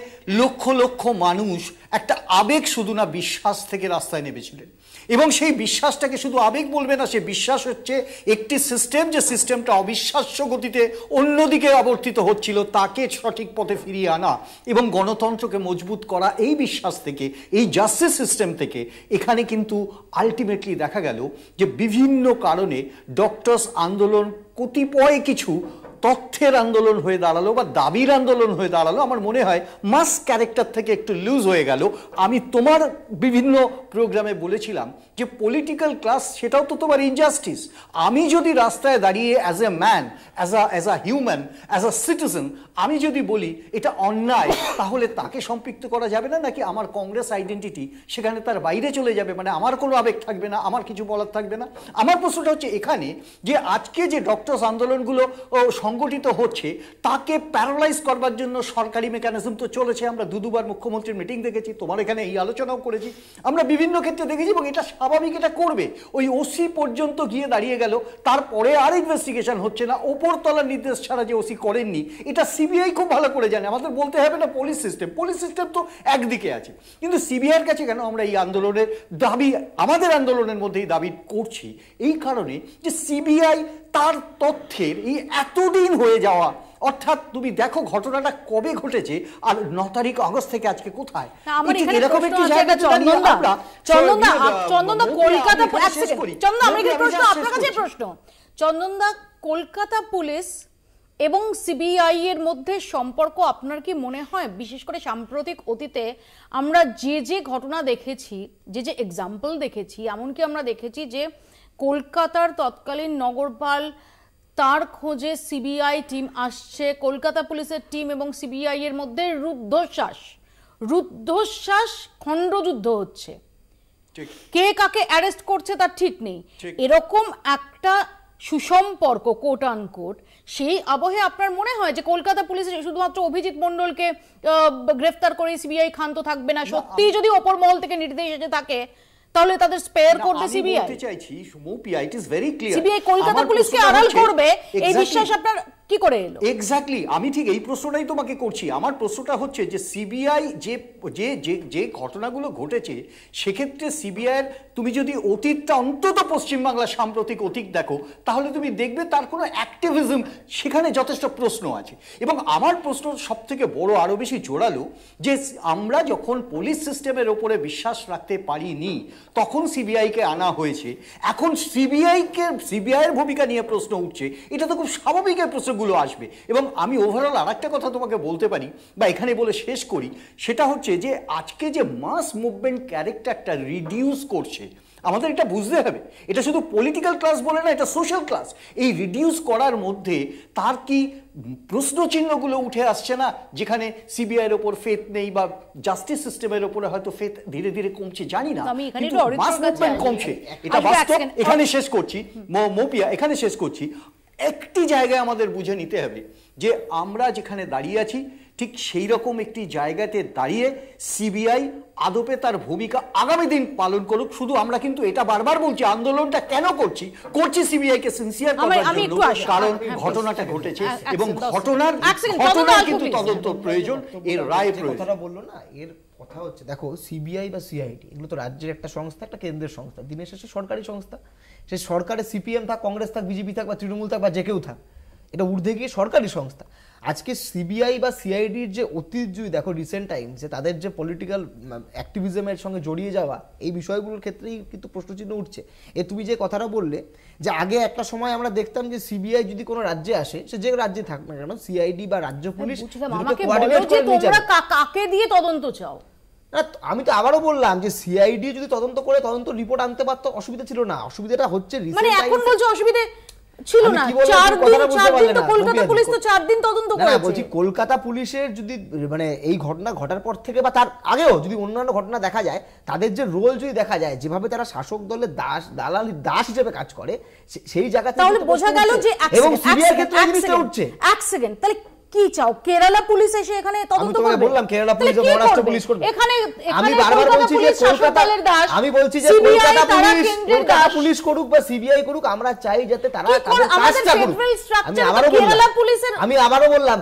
[SPEAKER 7] লক্ষ লক্ষ মানুষ একটা আবেগ শুধু না বিশ্বাস থেকে রাস্তায় নেমেছিলেন এবং সেই বিশ্বাসটাকে শুধু আবেগ বলবে না সে বিশ্বাস হচ্ছে একটি সিস্টেম যে সিস্টেমটা অবিশ্বাস্য গতিতে অন্যদিকে আবর্তিত হচ্ছিল তাকে সঠিক পথে ফিরিয়ে আনা এবং গণতন্ত্রকে মজবুত করা এই বিশ্বাস থেকে এই জাস্টিস সিস্টেম থেকে এখানে কিন্তু আলটিমেটলি দেখা গেল যে বিভিন্ন কারণে ডক্টরস আন্দোলন কতিপয় কিছু তথ্যের আন্দোলন হয়ে দাঁড়ালো বা দাবির আন্দোলন হয়ে দাঁড়ালো আমার মনে হয় মাস ক্যারেক্টার থেকে একটু লুজ হয়ে গেল আমি তোমার বিভিন্ন প্রোগ্রামে বলেছিলাম যে পলিটিক্যাল ক্লাস সেটাও তো তোমার ইনজাস্টিস আমি যদি রাস্তায় দাঁড়িয়ে as a man as a as a human as a citizen আমি যদি বলি এটা অন্যায় তাহলে তাকে সম্পৃক্ত করা যাবে না নাকি আমার কংগ্রেস আইডেন্টিটি সেখানে তার বাইরে চলে যাবে মানে আমার কোনো আবেগ থাকবে না আমার কিছু বলার থাকবে না আমার প্রশ্নটা হচ্ছে এখানে যে আজকে যে ডক্টরস আন্দোলনগুলো সংগঠিত হচ্ছে তাকে প্যারালাইজ করবার জন্য সরকারি মেকানিজম তো চলেছে আমরা দু দুবার মুখ্যমন্ত্রীর মিটিং দেখেছি তোমার এখানে এই আলোচনাও করেছি আমরা বিভিন্ন ক্ষেত্রে দেখেছি এবং এটা স্বাভাবিক এটা করবে ওই ওসি পর্যন্ত গিয়ে দাঁড়িয়ে গেল তারপরে আর ইনভেস্টিগেশন হচ্ছে না ওপরতলার নির্দেশ ছাড়া যে ওসি করেননি এটা সিবিআই খুব ভালো করে জানে আমাদের বলতে হবে না পুলিশ সিস্টেম পুলিশ সিস্টেম তো একদিকে আছে কিন্তু সিবিআইয়ের কাছে কেন আমরা এই আন্দোলনের দাবি আমাদের আন্দোলনের মধ্যেই দাবি করছি এই কারণে যে সিবিআই তার তথ্যের এই এতদিন হয়ে যাওয়া অর্থাৎ তুমি দেখো ঘটনাটা কবে ঘটেছে আর ন তারিখ আগস্ট থেকে আজকে কোথায়
[SPEAKER 1] এবং সিবিআই এর মধ্যে সম্পর্ক আপনার কি মনে হয় বিশেষ করে সাম্প্রতিক অতীতে আমরা যে যে ঘটনা দেখেছি যে যে এক্সাম্পল দেখেছি এমনকি আমরা দেখেছি যে কলকাতার তৎকালীন নগরপাল তার খোঁজে সিবিআই টিম আসছে কলকাতা পুলিশের টিম এবং সিবিআই এর মধ্যে রুদ্ধশ্বাস রুদ্ধশ্বাস খণ্ডযুদ্ধ হচ্ছে কে কাকে অ্যারেস্ট করছে তার ঠিক নেই এরকম একটা সুসম্পর্ক কোট আন কোট সেই আবহে আপনার মনে হয় যে কলকাতা পুলিশ শুধুমাত্র অভিজিৎ মন্ডলকে গ্রেফতার করে সিবিআই খান্ত থাকবে না সত্যি যদি অপর মহল থেকে নির্দেশ এসে থাকে তাহলে তাদের স্পেয়ার করবে সিবিআই আমি বলতে
[SPEAKER 7] চাইছি সুমো পিআইটি is very clear CBI Kolkata পুলিশকে আড়াল করবে এই বিশ্বাস আপনার কি করে এলো এক্স্যাক্টলি আমি ঠিক এই প্রশ্নটাই তোমাকে করছি আমার প্রশ্নটা হচ্ছে যে সিবিআই যে যে যে ঘটনাগুলো ঘটেছে সেক্ষেত্রে সিবিআইয়ের তুমি যদি অতীতটা অন্তত পশ্চিমবাংলার সাম্প্রতিক অতীত দেখো তাহলে তুমি দেখবে তার কোনো অ্যাক্টিভিজম সেখানে যথেষ্ট প্রশ্ন আছে এবং আমার প্রশ্ন সব থেকে বড় আরও বেশি জোরালো যে আমরা যখন পুলিশ সিস্টেমের ওপরে বিশ্বাস রাখতে পারিনি তখন সিবিআইকে আনা হয়েছে এখন সিবিআইকে সিবিআইয়ের ভূমিকা নিয়ে প্রশ্ন উঠছে এটা তো খুব স্বাভাবিকের প্রশ্ন প্রশ্নগুলো আসবে এবং আমি ওভারঅল আর একটা কথা তোমাকে বলতে পারি বা এখানে বলে শেষ করি সেটা হচ্ছে যে আজকে যে মাস মুভমেন্ট ক্যারেক্টারটা রিডিউস করছে আমাদের এটা বুঝতে হবে এটা শুধু পলিটিক্যাল ক্লাস বলে না এটা সোশ্যাল ক্লাস এই রিডিউস করার মধ্যে তার কি প্রশ্নচিহ্নগুলো উঠে আসছে না যেখানে সিবিআইয়ের ওপর ফেত নেই বা জাস্টিস সিস্টেমের ওপরে হয়তো ফেত ধীরে ধীরে কমছে জানি না মাস মুভমেন্ট কমছে এটা বাস্তব এখানে শেষ করছি মপিয়া এখানে শেষ করছি একটি জায়গায় আমাদের বুঝে নিতে হবে যে আমরা যেখানে দাঁড়িয়ে আছি ঠিক সেই রকম একটি জায়গাতে দাঁড়িয়ে সিবিআই আদপে তার ভূমিকা আগামী দিন পালন করুক শুধু আমরা কিন্তু এটা বারবার বলছি আন্দোলনটা কেন করছি করছি সিবিআই কে সিনসিয়ার করার জন্য কারণ হ্যাঁ, হ্যাঁ, ঘটনাটা ঘটেছে হ্যাঁ, এবং ঘটনার ঘটনার কিন্তু তদন্ত প্রয়োজন এর রায় প্রয়োজন
[SPEAKER 6] বললো না এর কথা হচ্ছে দেখো সিবিআই বা সিআইডি এগুলো তো রাজ্যের একটা সংস্থা একটা কেন্দ্রের সংস্থা দিনের শেষে সরকারি সংস্থা সে সরকারে সিপিএম থাক কংগ্রেস থাক বিজেপি থাক বা তৃণমূল থাক বা যে কেউ থাক এটা ঊর্ধ্বে গিয়ে সরকারি সংস্থা আজকে সিবিআই বা সিআইডির যে ঐতিহ্য দেখো রিসেন্ট টাইম যে তাদের যে পলিটিক্যাল অ্যাক্টিভিজমের সঙ্গে জড়িয়ে যাওয়া এই বিষয়গুলোর ক্ষেত্রেই কিন্তু প্রশ্নচিহ্ন উঠছে এ তুমি যে কথাটা বললে যে আগে একটা সময় আমরা দেখতাম যে সিবিআই যদি কোনো রাজ্যে আসে সে যে রাজ্যে থাক না কেন সিআইডি বা রাজ্য হ্যাঁ, পুলিশ
[SPEAKER 1] কাকে দিয়ে তদন্ত চাও
[SPEAKER 6] আমি তো আবারও বললাম যে সিআইডি যদি তদন্ত করে তদন্ত রিপোর্ট আনতে পারতো অসুবিধা ছিল না অসুবিধাটা হচ্ছে মানে এখন বলছো অসুবিধা ছিল না চার দিন চার দিন তো কলকাতা পুলিশ তো
[SPEAKER 1] চার দিন তদন্ত করেছে না বলছি
[SPEAKER 6] কলকাতা পুলিশের যদি মানে এই ঘটনা ঘটার পর থেকে বা তার আগেও যদি অন্যান্য ঘটনা দেখা যায় তাদের যে রোল যদি দেখা যায় যেভাবে তারা শাসক দলের দাস দালাল দাস হিসেবে কাজ করে সেই জায়গা তাহলে বোঝা গেল যে এবং সিরিয়ার ক্ষেত্রে জিনিসটা উঠছে
[SPEAKER 1] এক সেকেন্ড তাহলে কি চাও কেরালা পুলিশ এসে এখানে তদন্ত করবে বললাম কেরালা পুলিশ মহারাষ্ট্র পুলিশ করবে এখানে আমি বারবার বলছি যে কলকাতার দাস আমি বলছি যে কলকাতা পুলিশ কলকাতা
[SPEAKER 6] পুলিশ করুক বা সিবিআই করুক আমরা চাই যাতে তারা তাদের কাজটা করুক আমি আবারো কেরালা পুলিশের আমি আবারো বললাম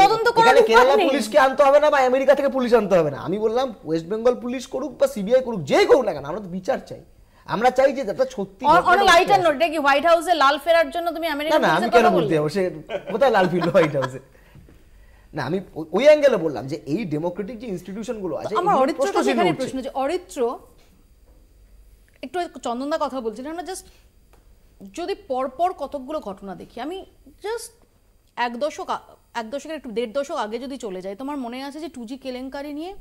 [SPEAKER 6] তদন্ত করার কেরালা পুলিশকে আনতে হবে না বা আমেরিকা থেকে পুলিশ আনতে হবে না আমি বললাম ওয়েস্ট বেঙ্গল পুলিশ করুক বা সিবিআই করুক যেই করুক না কেন আমরা তো বিচার চাই আমরা চাই যে এটা সত্যি অন লাইটার নোট
[SPEAKER 1] কি হোয়াইট হাউসে লাল ফেরার জন্য তুমি আমেরিকা না আমি কেন বলতে যাবো
[SPEAKER 6] সে কোথায় লাল ফিরলো হোয়াইট হাউসে না আমি ওই অ্যাঙ্গেলে বললাম যে এই ডেমোক্রেটিক যে ইনস্টিটিউশন গুলো আছে আমার অরিত্র সেখানে প্রশ্ন
[SPEAKER 1] যে অরিত্র একটু চন্দনদা কথা বলছিলেন আমরা জাস্ট যদি পরপর কতকগুলো ঘটনা দেখি আমি জাস্ট এক দশক এক দশকের একটু দেড় দশক আগে যদি চলে যায় তোমার মনে আছে যে টুজি কেলেঙ্কারি নিয়ে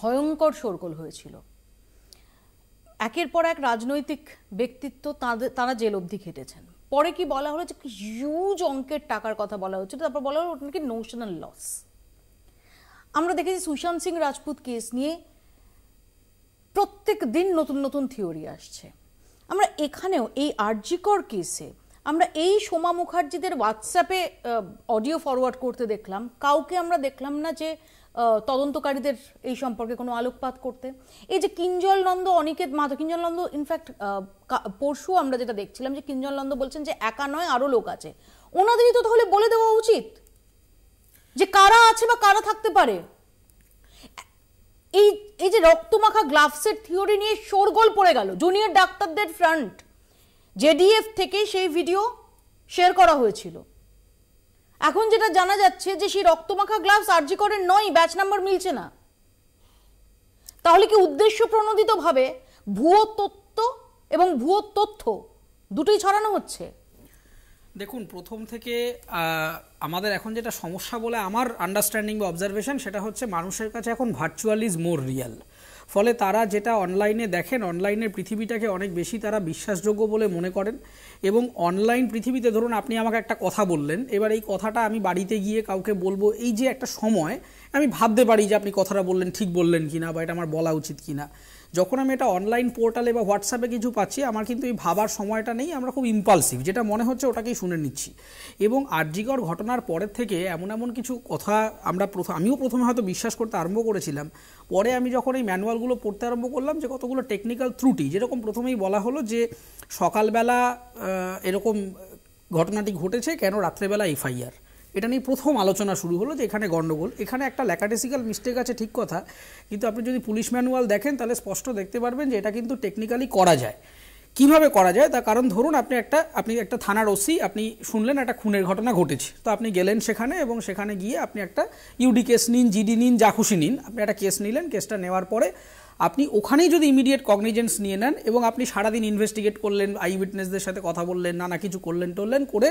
[SPEAKER 1] ভয়ঙ্কর শোরগোল হয়েছিল একের পর এক রাজনৈতিক ব্যক্তিত্ব তারা জেল অবধি খেটেছেন পরে কি বলা হলো যে হিউজ অঙ্কের টাকার কথা বলা হচ্ছে তারপর বলা হলো ওটা নাকি নোশনাল লস আমরা দেখেছি সুশান্ত সিং রাজপুত কেস নিয়ে প্রত্যেক দিন নতুন নতুন থিওরি আসছে আমরা এখানেও এই আরজিকর কেসে আমরা এই সোমা মুখার্জিদের হোয়াটসঅ্যাপে অডিও ফরওয়ার্ড করতে দেখলাম কাউকে আমরা দেখলাম না যে তদন্তকারীদের এই সম্পর্কে কোনো আলোকপাত করতে এই যে কিঞ্জল নন্দ অনিকেত মাথা কিঞ্জল নন্দ ইনফ্যাক্ট পরশু আমরা যেটা দেখছিলাম যে কিঞ্জল নন্দ বলছেন যে একা নয় আরও লোক আছে ওনাদেরই তো তাহলে বলে দেওয়া উচিত যে কারা আছে বা কারা থাকতে পারে এই এই যে রক্তমাখা গ্লাভসের থিওরি নিয়ে শোরগোল পড়ে গেল জুনিয়র ডাক্তারদের ফ্রন্ট জেডিএফ থেকে সেই ভিডিও শেয়ার করা হয়েছিল এখন যেটা জানা যাচ্ছে যে সেই রক্তমাখা গ্লাভস আর্জি করেন নয় ব্যাচ নাম্বার মিলছে না তাহলে কি উদ্দেশ্য প্রণোদিতভাবে ভুয়ো তত্ত্ব এবং ভুয়ো তথ্য দুটোই ছড়ানো হচ্ছে দেখুন প্রথম থেকে
[SPEAKER 3] আমাদের এখন যেটা সমস্যা বলে আমার আন্ডারস্ট্যান্ডিং বা অবজারভেশন সেটা হচ্ছে মানুষের কাছে এখন ভার্চুয়াল ইজ মোর রিয়াল ফলে তারা যেটা অনলাইনে দেখেন অনলাইনের পৃথিবীটাকে অনেক বেশি তারা বিশ্বাসযোগ্য বলে মনে করেন এবং অনলাইন পৃথিবীতে ধরুন আপনি আমাকে একটা কথা বললেন এবার এই কথাটা আমি বাড়িতে গিয়ে কাউকে বলবো এই যে একটা সময় আমি ভাবতে পারি যে আপনি কথাটা বললেন ঠিক বললেন কিনা বা এটা আমার বলা উচিত কি না যখন আমি এটা অনলাইন পোর্টালে বা হোয়াটসঅ্যাপে কিছু পাচ্ছি আমার কিন্তু এই ভাবার সময়টা নেই আমরা খুব ইম্পালসিভ যেটা মনে হচ্ছে ওটাকেই শুনে নিচ্ছি এবং আর্যিকর ঘটনার পরের থেকে এমন এমন কিছু কথা আমরা প্রথম আমিও প্রথমে হয়তো বিশ্বাস করতে আরম্ভ করেছিলাম পরে আমি যখন এই ম্যানুয়ালগুলো পড়তে আরম্ভ করলাম যে কতগুলো টেকনিক্যাল ত্রুটি যেরকম প্রথমেই বলা হলো যে সকালবেলা এরকম ঘটনাটি ঘটেছে কেন রাত্রেবেলা এফআইআর এটা নিয়ে প্রথম আলোচনা শুরু হলো যে এখানে গণ্ডগোল এখানে একটা ল্যাকাটেসিক্যাল মিস্টেক আছে ঠিক কথা কিন্তু আপনি যদি পুলিশ ম্যানুয়াল দেখেন তাহলে স্পষ্ট দেখতে পারবেন যে এটা কিন্তু টেকনিক্যালি করা যায় কিভাবে করা যায় তার কারণ ধরুন আপনি একটা আপনি একটা থানার ওসি আপনি শুনলেন একটা খুনের ঘটনা ঘটেছে তো আপনি গেলেন সেখানে এবং সেখানে গিয়ে আপনি একটা ইউডি কেস নিন জিডি নিন যা খুশি নিন আপনি একটা কেস নিলেন কেসটা নেওয়ার পরে আপনি ওখানেই যদি ইমিডিয়েট কগনিজেন্স নিয়ে নেন এবং আপনি সারাদিন ইনভেস্টিগেট করলেন আই উইটনেসদের সাথে কথা বললেন নানা কিছু করলেন টললেন করে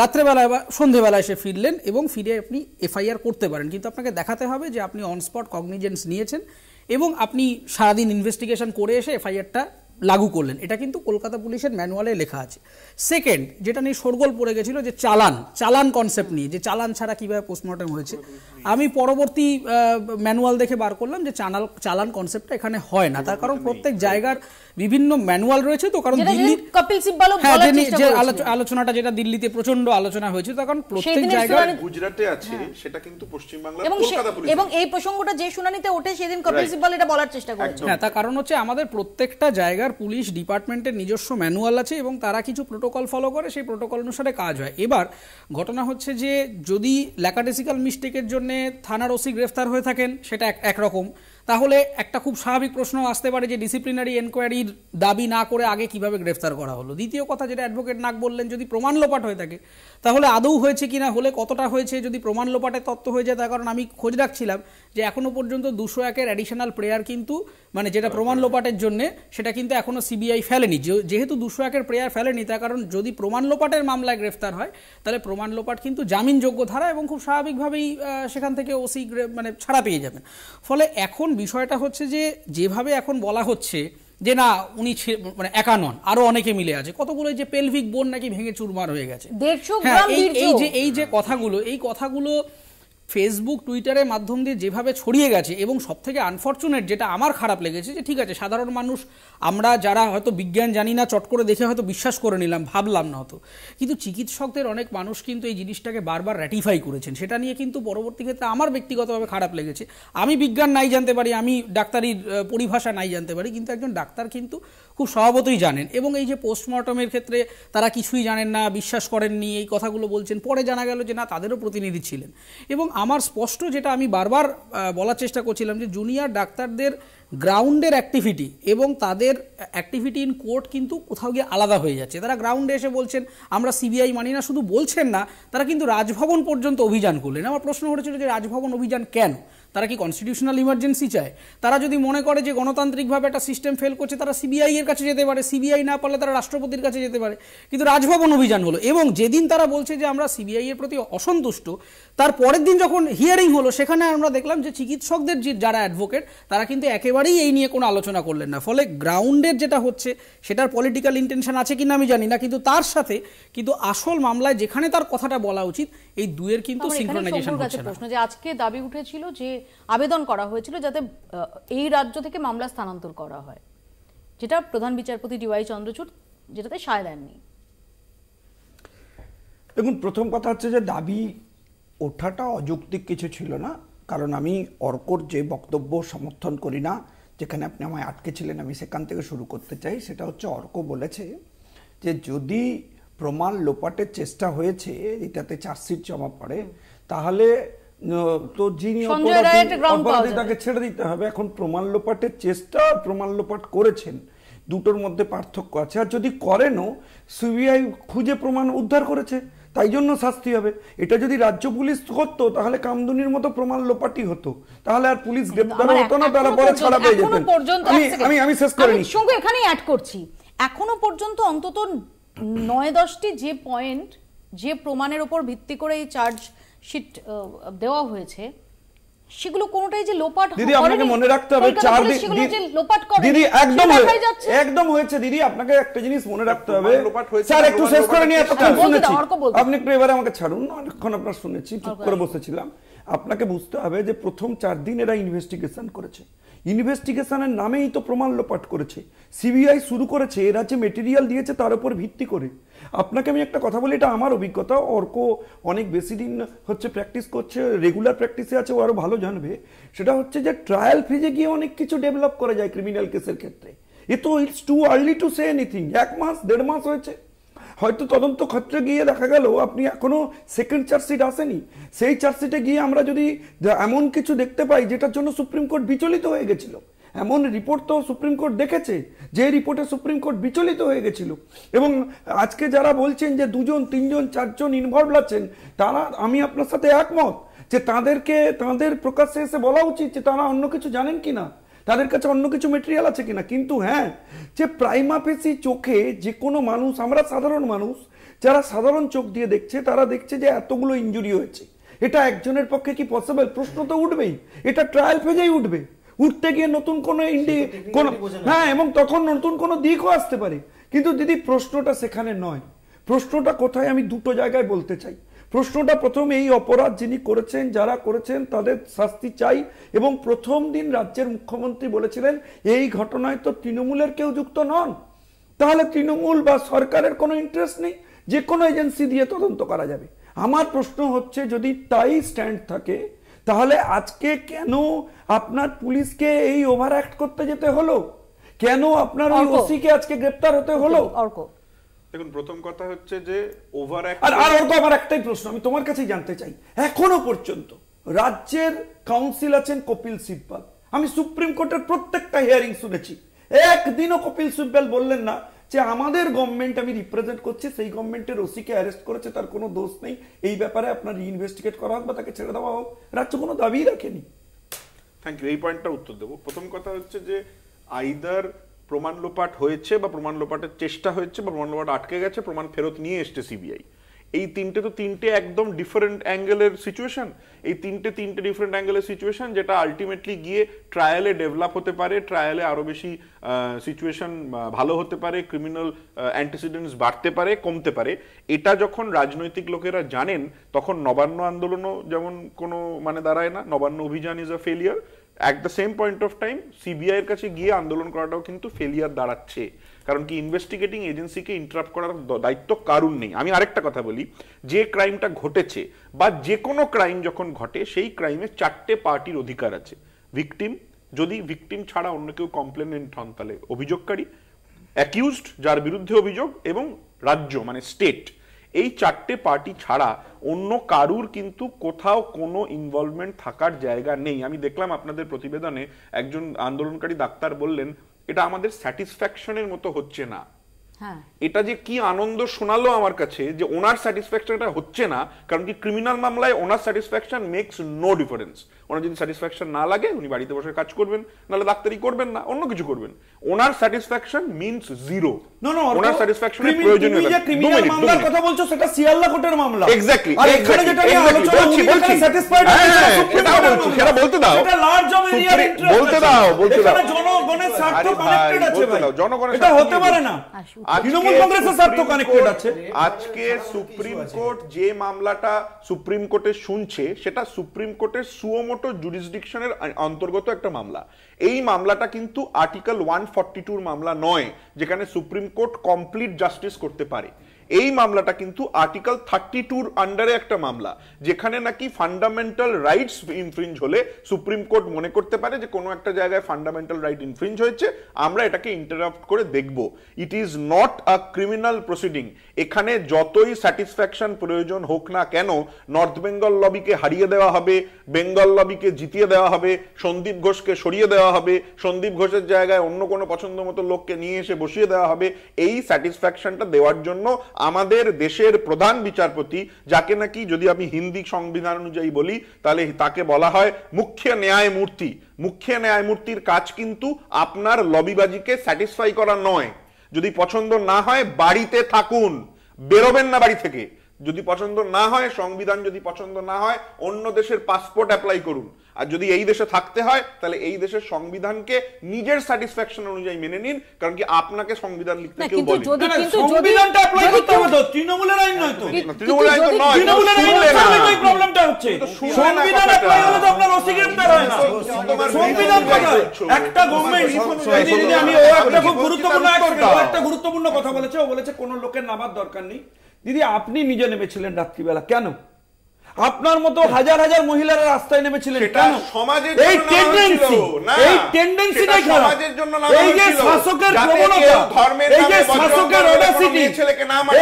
[SPEAKER 3] রাত্রেবেলায় বা সন্ধেবেলায় এসে ফিরলেন এবং ফিরে আপনি এফআইআর করতে পারেন কিন্তু আপনাকে দেখাতে হবে যে আপনি অনস্পট কগনিজেন্স নিয়েছেন এবং আপনি সারাদিন ইনভেস্টিগেশন করে এসে এফআইআরটা লাগু করলেন এটা কিন্তু কলকাতা পুলিশের ম্যানুয়ালে লেখা আছে সেকেন্ড যেটা নিয়ে সরগোল পড়ে গেছিল যে চালান চালান কনসেপ্ট নিয়ে যে চালান ছাড়া কীভাবে পোস্টমর্টম হয়েছে আমি পরবর্তী ম্যানুয়াল দেখে বার করলাম যে চানাল চালান কনসেপ্টটা এখানে হয় না তার কারণ প্রত্যেক জায়গার বিভিন্ন ম্যানুয়াল রয়েছে তো কারণ দিল্লি
[SPEAKER 1] কপিল সিব্বালও হ্যাঁ যে
[SPEAKER 3] আলোচনাটা যেটা দিল্লিতে প্রচন্ড আলোচনা হয়েছে তো কারণ প্রত্যেক জায়গায় গুজরাটে আছে হ্যাঁ। সেটা কিন্তু পশ্চিমবাংলা
[SPEAKER 1] কলকাতা পুলিশ এবং এই প্রসঙ্গটা যে শুনানিতে ওঠে সেদিন কপিল সিব্বাল এটা বলার চেষ্টা করেছে হ্যাঁ
[SPEAKER 3] তার কারণ হচ্ছে আমাদের প্রত্যেকটা জায়গার সেখানকার পুলিশ ডিপার্টমেন্টের নিজস্ব ম্যানুয়াল আছে এবং তারা কিছু প্রোটোকল ফলো করে সেই প্রোটোকল অনুসারে কাজ হয় এবার ঘটনা হচ্ছে যে যদি ল্যাকাডেসিক্যাল মিস্টেকের জন্য থানার ওসি গ্রেফতার হয়ে থাকেন সেটা একরকম তাহলে একটা খুব স্বাভাবিক প্রশ্ন আসতে পারে যে ডিসিপ্লিনারি এনকোয়ারির দাবি না করে আগে কিভাবে গ্রেফতার করা হলো দ্বিতীয় কথা যেটা অ্যাডভোকেট নাক বললেন যদি প্রমাণ লোপাট হয়ে থাকে তাহলে আদৌ হয়েছে কি না হলে কতটা হয়েছে যদি প্রমাণ লোপাটে তত্ত্ব হয়ে যায় তার কারণ আমি খোঁজ রাখছিলাম যে এখনও পর্যন্ত দুশো একের অ্যাডিশনাল প্রেয়ার কিন্তু মানে যেটা আচ্ছা। প্রমাণ লোপাটের জন্য সেটা কিন্তু এখনও সিবিআই ফেলেনি যেহেতু দুশো একের প্রেয়ার ফেলেনি তার কারণ যদি প্রমাণ লোপাটের মামলায় গ্রেফতার হয় তাহলে প্রমাণ লোপাট কিন্তু জামিনযোগ্য ধারা এবং খুব স্বাভাবিকভাবেই সেখান থেকে ওসি মানে ছাড়া পেয়ে যাবেন ফলে এখন বিষয়টা হচ্ছে যে যেভাবে এখন বলা হচ্ছে যে না উনি মানে একা নন আরো অনেকে মিলে আছে কতগুলো যে পেলভিক বোন নাকি ভেঙে চুরমার হয়ে গেছে
[SPEAKER 1] হ্যাঁ, এই যে
[SPEAKER 3] এই যে কথাগুলো এই কথাগুলো ফেসবুক টুইটারের মাধ্যম দিয়ে যেভাবে ছড়িয়ে গেছে এবং সবথেকে আনফর্চুনেট যেটা আমার খারাপ লেগেছে যে ঠিক আছে সাধারণ মানুষ আমরা যারা হয়তো বিজ্ঞান জানি না চট করে দেখে হয়তো বিশ্বাস করে নিলাম ভাবলাম না হতো কিন্তু চিকিৎসকদের অনেক মানুষ কিন্তু এই জিনিসটাকে বারবার র্যাটিফাই করেছেন সেটা নিয়ে কিন্তু পরবর্তী ক্ষেত্রে আমার ব্যক্তিগতভাবে খারাপ লেগেছে আমি বিজ্ঞান নাই জানতে পারি আমি ডাক্তারির পরিভাষা নাই জানতে পারি কিন্তু একজন ডাক্তার কিন্তু খুব স্বভাবতই জানেন এবং এই যে পোস্টমর্টমের ক্ষেত্রে তারা কিছুই জানেন না বিশ্বাস করেননি এই কথাগুলো বলছেন পরে জানা গেল যে না তাদেরও প্রতিনিধি ছিলেন এবং আমার স্পষ্ট যেটা আমি বারবার বলার চেষ্টা করছিলাম যে জুনিয়র ডাক্তারদের গ্রাউন্ডের অ্যাক্টিভিটি এবং তাদের অ্যাক্টিভিটি ইন কোর্ট কিন্তু কোথাও গিয়ে আলাদা হয়ে যাচ্ছে তারা গ্রাউন্ডে এসে বলছেন আমরা সিবিআই মানি না শুধু বলছেন না তারা কিন্তু রাজভবন পর্যন্ত অভিযান করলেন আমার প্রশ্ন হয়েছিল যে রাজভবন অভিযান কেন তারা কি কনস্টিটিউশনাল ইমার্জেন্সি চায় তারা যদি মনে করে যে গণতান্ত্রিকভাবে একটা সিস্টেম ফেল করছে তারা সিবিআই এর কাছে যেতে পারে সিবিআই না পারলে তারা রাষ্ট্রপতির কাছে যেতে পারে কিন্তু রাজভবন অভিযান হলো এবং যেদিন তারা বলছে যে আমরা সিবিআই এর প্রতি অসন্তুষ্ট তার পরের দিন যখন হিয়ারিং হলো সেখানে আমরা দেখলাম যে চিকিৎসকদের যে যারা অ্যাডভোকেট তারা কিন্তু একেবারেই এই নিয়ে কোনো আলোচনা করলেন না ফলে গ্রাউন্ডের যেটা হচ্ছে সেটার পলিটিক্যাল ইন্টেনশন আছে কিনা আমি জানি না কিন্তু তার সাথে কিন্তু আসল মামলায় যেখানে তার কথাটা বলা উচিত এই দুয়ের কিন্তু সিনক্রোনাইজেশন হচ্ছে না প্রশ্ন
[SPEAKER 1] যে আজকে দাবি উঠেছিল যে আবেদন করা হয়েছিল যাতে এই রাজ্য থেকে মামলা স্থানান্তর করা হয় যেটা প্রধান বিচারপতি ডিওয়াই চন্দ্রচূড় যেটাতে সায় দেননি
[SPEAKER 4] দেখুন প্রথম কথা হচ্ছে যে দাবি ওঠাটা অযৌক্তিক কিছু ছিল না কারণ আমি অর্কর যে বক্তব্য সমর্থন করি না যেখানে আপনি আমায় আটকেছিলেন আমি সেখান থেকে শুরু করতে চাই সেটা হচ্ছে অর্ক বলেছে যে যদি প্রমাণ লোপাটের চেষ্টা হয়েছে এটাতে চার্জশিট জমা পড়ে তাহলে তো যিনি অপরাধী তাকে ছেড়ে দিতে হবে এখন প্রমাণ লোপাটের চেষ্টা প্রমাণ লোপাট করেছেন দুটোর মধ্যে পার্থক্য আছে আর যদি করেনও সিবিআই খুঁজে প্রমাণ উদ্ধার করেছে তাই জন্য শাস্তি হবে এটা যদি রাজ্য পুলিশ করতো তাহলে কামদুনির মতো প্রমাণ লোপাটি হতো তাহলে আর পুলিশ গ্রেপ্তার হতো না তারা পরে ছাড়া পেয়ে যেতেন আমি আমি শেষ করিনি
[SPEAKER 1] সঙ্গে এখানেই অ্যাড করছি এখনো পর্যন্ত অন্তত নয় দশটি যে পয়েন্ট যে প্রমাণের ওপর ভিত্তি করে এই চার্জ শিট দেওয়া হয়েছে সেগুলো কোনটাই যে লোপাট দিদি আপনাকে মনে রাখতে হবে চার দিন লোপাট করে দিদি একদম
[SPEAKER 4] একদম হয়েছে দিদি আপনাকে একটা জিনিস মনে রাখতে হবে লোপাট হয়েছে স্যার একটু শেষ করে নিয়ে এতক্ষণ শুনেছি আপনি একটু এবারে আমাকে ছাড়ুন অনেকক্ষণ আপনার শুনেছি চুপ করে বসেছিলাম আপনাকে বুঝতে হবে যে প্রথম চার দিন এরা ইনভেস্টিগেশন করেছে ইনভেস্টিগেশনের নামেই তো প্রমাণ লোপাট করেছে সিবিআই শুরু করেছে এরা যে মেটেরিয়াল দিয়েছে তার উপর ভিত্তি করে আপনাকে আমি একটা কথা বলি এটা আমার অভিজ্ঞতা অর্ক অনেক বেশি দিন হচ্ছে প্র্যাকটিস করছে রেগুলার প্র্যাকটিসে আছে ও আরও ভালো জানবে সেটা হচ্ছে যে ট্রায়াল ফেজে গিয়ে অনেক কিছু ডেভেলপ করা যায় ক্রিমিনাল কেসের ক্ষেত্রে এ তো it's too early to say anything এক মাস দেড় মাস হয়েছে হয়তো তদন্ত ক্ষেত্রে গিয়ে দেখা গেল আপনি এখনও সেকেন্ড চার্জশিট আসেনি সেই চার্জশিটে গিয়ে আমরা যদি এমন কিছু দেখতে পাই যেটার জন্য সুপ্রিম কোর্ট বিচলিত হয়ে গেছিল এমন রিপোর্ট তো সুপ্রিম কোর্ট দেখেছে যে রিপোর্টে সুপ্রিম কোর্ট বিচলিত হয়ে গেছিল এবং আজকে যারা বলছেন যে দুজন তিনজন চারজন ইনভলভ আছেন তারা আমি আপনার সাথে একমত যে তাদেরকে তাদের প্রকাশ্যে এসে বলা উচিত যে তারা অন্য কিছু জানেন কি না তাদের কাছে অন্য কিছু মেটেরিয়াল আছে কিনা কিন্তু হ্যাঁ যে প্রাইমাফেসি চোখে যে কোনো মানুষ আমরা সাধারণ মানুষ যারা সাধারণ চোখ দিয়ে দেখছে তারা দেখছে যে এতগুলো ইঞ্জুরি হয়েছে এটা একজনের পক্ষে কি পসিবল প্রশ্ন তো উঠবেই এটা ট্রায়াল ফেজেই উঠবে উঠতে গিয়ে নতুন কোনো ইন্ডি কোন হ্যাঁ এবং তখন নতুন কোনো দিকও আসতে পারে কিন্তু দিদি প্রশ্নটা সেখানে নয় প্রশ্নটা কোথায় আমি দুটো জায়গায় বলতে চাই প্রশ্নটা প্রথম এই অপরাধ যিনি করেছেন যারা করেছেন তাদের শাস্তি চাই এবং প্রথম দিন রাজ্যের মুখ্যমন্ত্রী বলেছিলেন এই ঘটনায় তো তৃণমূলের কেউ যুক্ত নন তাহলে তৃণমূল বা সরকারের কোনো ইন্টারেস্ট নেই যে কোনো এজেন্সি দিয়ে তদন্ত করা যাবে আমার প্রশ্ন হচ্ছে যদি তাই স্ট্যান্ড থাকে তাহলে আজকে কেন আপনার পুলিশকে এই ওভার অ্যাক্ট করতে যেতে হলো কেন আপনার ওই ওসিকে আজকে গ্রেপ্তার হতে হলো
[SPEAKER 5] অর্ক দেখুন প্রথম কথা হচ্ছে যে ওভার আর আর অর্ক আমার
[SPEAKER 4] একটাই প্রশ্ন আমি তোমার কাছেই জানতে চাই এখনো পর্যন্ত রাজ্যের কাউন্সিল আছেন কপিল সিব্বাল আমি সুপ্রিম কোর্টের প্রত্যেকটা হিয়ারিং শুনেছি একদিনও কপিল সিব্বাল বললেন না যে আমাদের গভর্নমেন্ট আমি রিপ্রেজেন্ট করছি সেই গভর্নমেন্টের ওসিকে অ্যারেস্ট করেছে তার কোনো দোষ নেই এই
[SPEAKER 5] ব্যাপারে আপনার ইনভেস্টিগেট করা হোক বা তাকে ছেড়ে দেওয়া হোক রাজ্য কোনো দাবিই রাখেনি থ্যাংক ইউ এই পয়েন্টটা উত্তর দেবো প্রথম কথা হচ্ছে যে আইদার প্রমাণ লোপাট হয়েছে বা প্রমাণ লোপাটের চেষ্টা হয়েছে বা প্রমাণ লোপাট আটকে গেছে প্রমাণ ফেরত নিয়ে এসছে সিবিআই এই তিনটে তো তিনটে একদম ডিফারেন্ট অ্যাঙ্গেলের সিচুয়েশন এই তিনটে তিনটে ডিফারেন্ট অ্যাঙ্গেলের সিচুয়েশন যেটা আলটিমেটলি গিয়ে ট্রায়ালে ডেভেলপ হতে পারে ট্রায়ালে আরও বেশি সিচুয়েশন ভালো হতে পারে ক্রিমিনাল অ্যান্টিসিডেন্টস বাড়তে পারে কমতে পারে এটা যখন রাজনৈতিক লোকেরা জানেন তখন নবান্ন আন্দোলনও যেমন কোনো মানে দাঁড়ায় না নবান্ন অভিযান is a failure at the same point of time সিবিআইয়ের কাছে গিয়ে আন্দোলন করাটাও কিন্তু ফেলিয়ার দাঁড়াচ্ছে কারণ কি ইনভেস্টিগেটিং এজেন্সিকে ইন্টারাপ্ট করার দায়িত্ব কারুন নেই আমি আরেকটা কথা বলি যে ক্রাইমটা ঘটেছে বা যে কোনো ক্রাইম যখন ঘটে সেই ক্রাইমে চারটে পার্টির অধিকার আছে ভিকটিম যদি ভিকটিম ছাড়া অন্য কেউ কমপ্লেনেন্ট হন তাহলে অভিযোগকারী অ্যাকিউজড যার বিরুদ্ধে অভিযোগ এবং রাজ্য মানে স্টেট এই চারটে পার্টি ছাড়া অন্য কারুর কিন্তু কোথাও কোনো ইনভলভমেন্ট থাকার জায়গা নেই আমি দেখলাম আপনাদের প্রতিবেদনে একজন আন্দোলনকারী ডাক্তার বললেন এটা আমাদের স্যাটিসফ্যাকশনের মতো হচ্ছে না হ্যাঁ। এটা যে কি আনন্দ শোনালো আমার কাছে যে ওনার স্যাটিসফ্যাকশন এটা হচ্ছে না কারণ কি ক্রিমিনাল মামলায় ওনার স্যাটিসফ্যাকশন মেক্স নো ডিফারেন্স ওনার যদি স্যাটিসফ্যাকশন না লাগে উনি বাড়িতে বসে কাজ করবেন নাহলে ডাক্তারি করবেন না অন্য কিছু করবেন ওনার satisfaction means zero no no ওনার স্যাটিসফ্যাকশন প্রয়োজন নেই ক্রিমিনাল মামলার কথা বলছো সেটা সিয়াল্লা কোর্টের মামলা এক্স্যাক্টলি আর এখানে যেটা আলোচনা স্যাটিসফাইড সেটা হ্যাঁ, সেটা বলতে দাও এটা
[SPEAKER 4] লার্জ এরিয়া বলতে দাও বলতে দাও জনগণের স্বার্থ কানেক্টেড আছে ভাই জনগণের এটা হতে পারে না
[SPEAKER 5] আচ্ছা, তৃণমূল কংগ্রেসের স্বার্থ কানেক্টেড আছে আজকে সুপ্রিম কোর্ট যে মামলাটা সুপ্রিম কোর্টে শুনছে সেটা সুপ্রিম কোর্টের সুমোটো ছোট জুরিসডিকশনের অন্তর্গত একটা মামলা এই মামলাটা কিন্তু আর্টিকেল ওয়ান ফর্টি টুর মামলা নয় যেখানে সুপ্রিম কোর্ট কমপ্লিট জাস্টিস করতে পারে এই মামলাটা কিন্তু আর্টিকেল থার্টি টুর আন্ডারে একটা মামলা যেখানে নাকি ফান্ডামেন্টাল রাইটস ইনফ্রিঞ্জ হলে সুপ্রিম কোর্ট মনে করতে পারে যে কোনো একটা জায়গায় ফান্ডামেন্টাল রাইট ইনফ্রিঞ্জ হয়েছে আমরা এটাকে ইন্টারাপ্ট করে দেখব it is not a criminal proceeding এখানে যতই স্যাটিসফ্যাকশন প্রয়োজন হোক না কেন নর্থ বেঙ্গল লবিকে হারিয়ে দেওয়া হবে বেঙ্গল লবিকে জিতিয়ে দেওয়া হবে সন্দীপ ঘোষকে সরিয়ে দেওয়া হবে সন্দীপ ঘোষের জায়গায় অন্য কোনো পছন্দ মতো লোককে নিয়ে এসে বসিয়ে দেওয়া হবে এই স্যাটিসফ্যাকশনটা দেওয়ার জন্য আমাদের দেশের প্রধান বিচারপতি যাকে নাকি যদি আমি হিন্দি সংবিধান অনুযায়ী বলি তাহলে তাকে বলা হয় মুখ্য ন্যায়মূর্তি মুখ্য ন্যায়মূর্তির কাজ কিন্তু আপনার লবিবাজিকে স্যাটিসফাই করা নয় যদি পছন্দ না হয় বাড়িতে থাকুন বেরোবেন না বাড়ি থেকে যদি পছন্দ না হয় সংবিধান যদি পছন্দ না হয় অন্য দেশের পাসপোর্ট অ্যাপ্লাই করুন আর যদি এই দেশে থাকতে হয় তাহলে এই দেশের সংবিধানকে নিজের স্যাটিসফ্যাকশন অনুযায়ী মেনে নিন কারণ কি আপনাকে সংবিধান লিখতে কেউ বলে সংবিধানটা অ্যাপ্লাই করতে হবে তো তৃণমূলের
[SPEAKER 4] আইন নয় তো তৃণমূল আইন তো নয় তৃণমূলের আইন নয় প্রবলেমটা হচ্ছে সংবিধান অ্যাপ্লাই হলে তো আপনার অস্বীকার হয় না
[SPEAKER 5] সংবিধান একটা গভর্নমেন্ট যদি আমি ও একটা খুব গুরুত্বপূর্ণ একটা
[SPEAKER 4] গুরুত্বপূর্ণ কথা বলেছে ও বলেছে কোন লোকের নামার দরকার নেই দিদি আপনি নিজে নেমেছিলেন রাত্রিবেলা কেন আপনার মতো হাজার হাজার মহিলারা রাস্তায় নেমেছিলেন কেন এই টেন্ডেন্সি এই এই যে শাসকের প্রবণতা এই যে
[SPEAKER 5] শাসকের অডাসিটি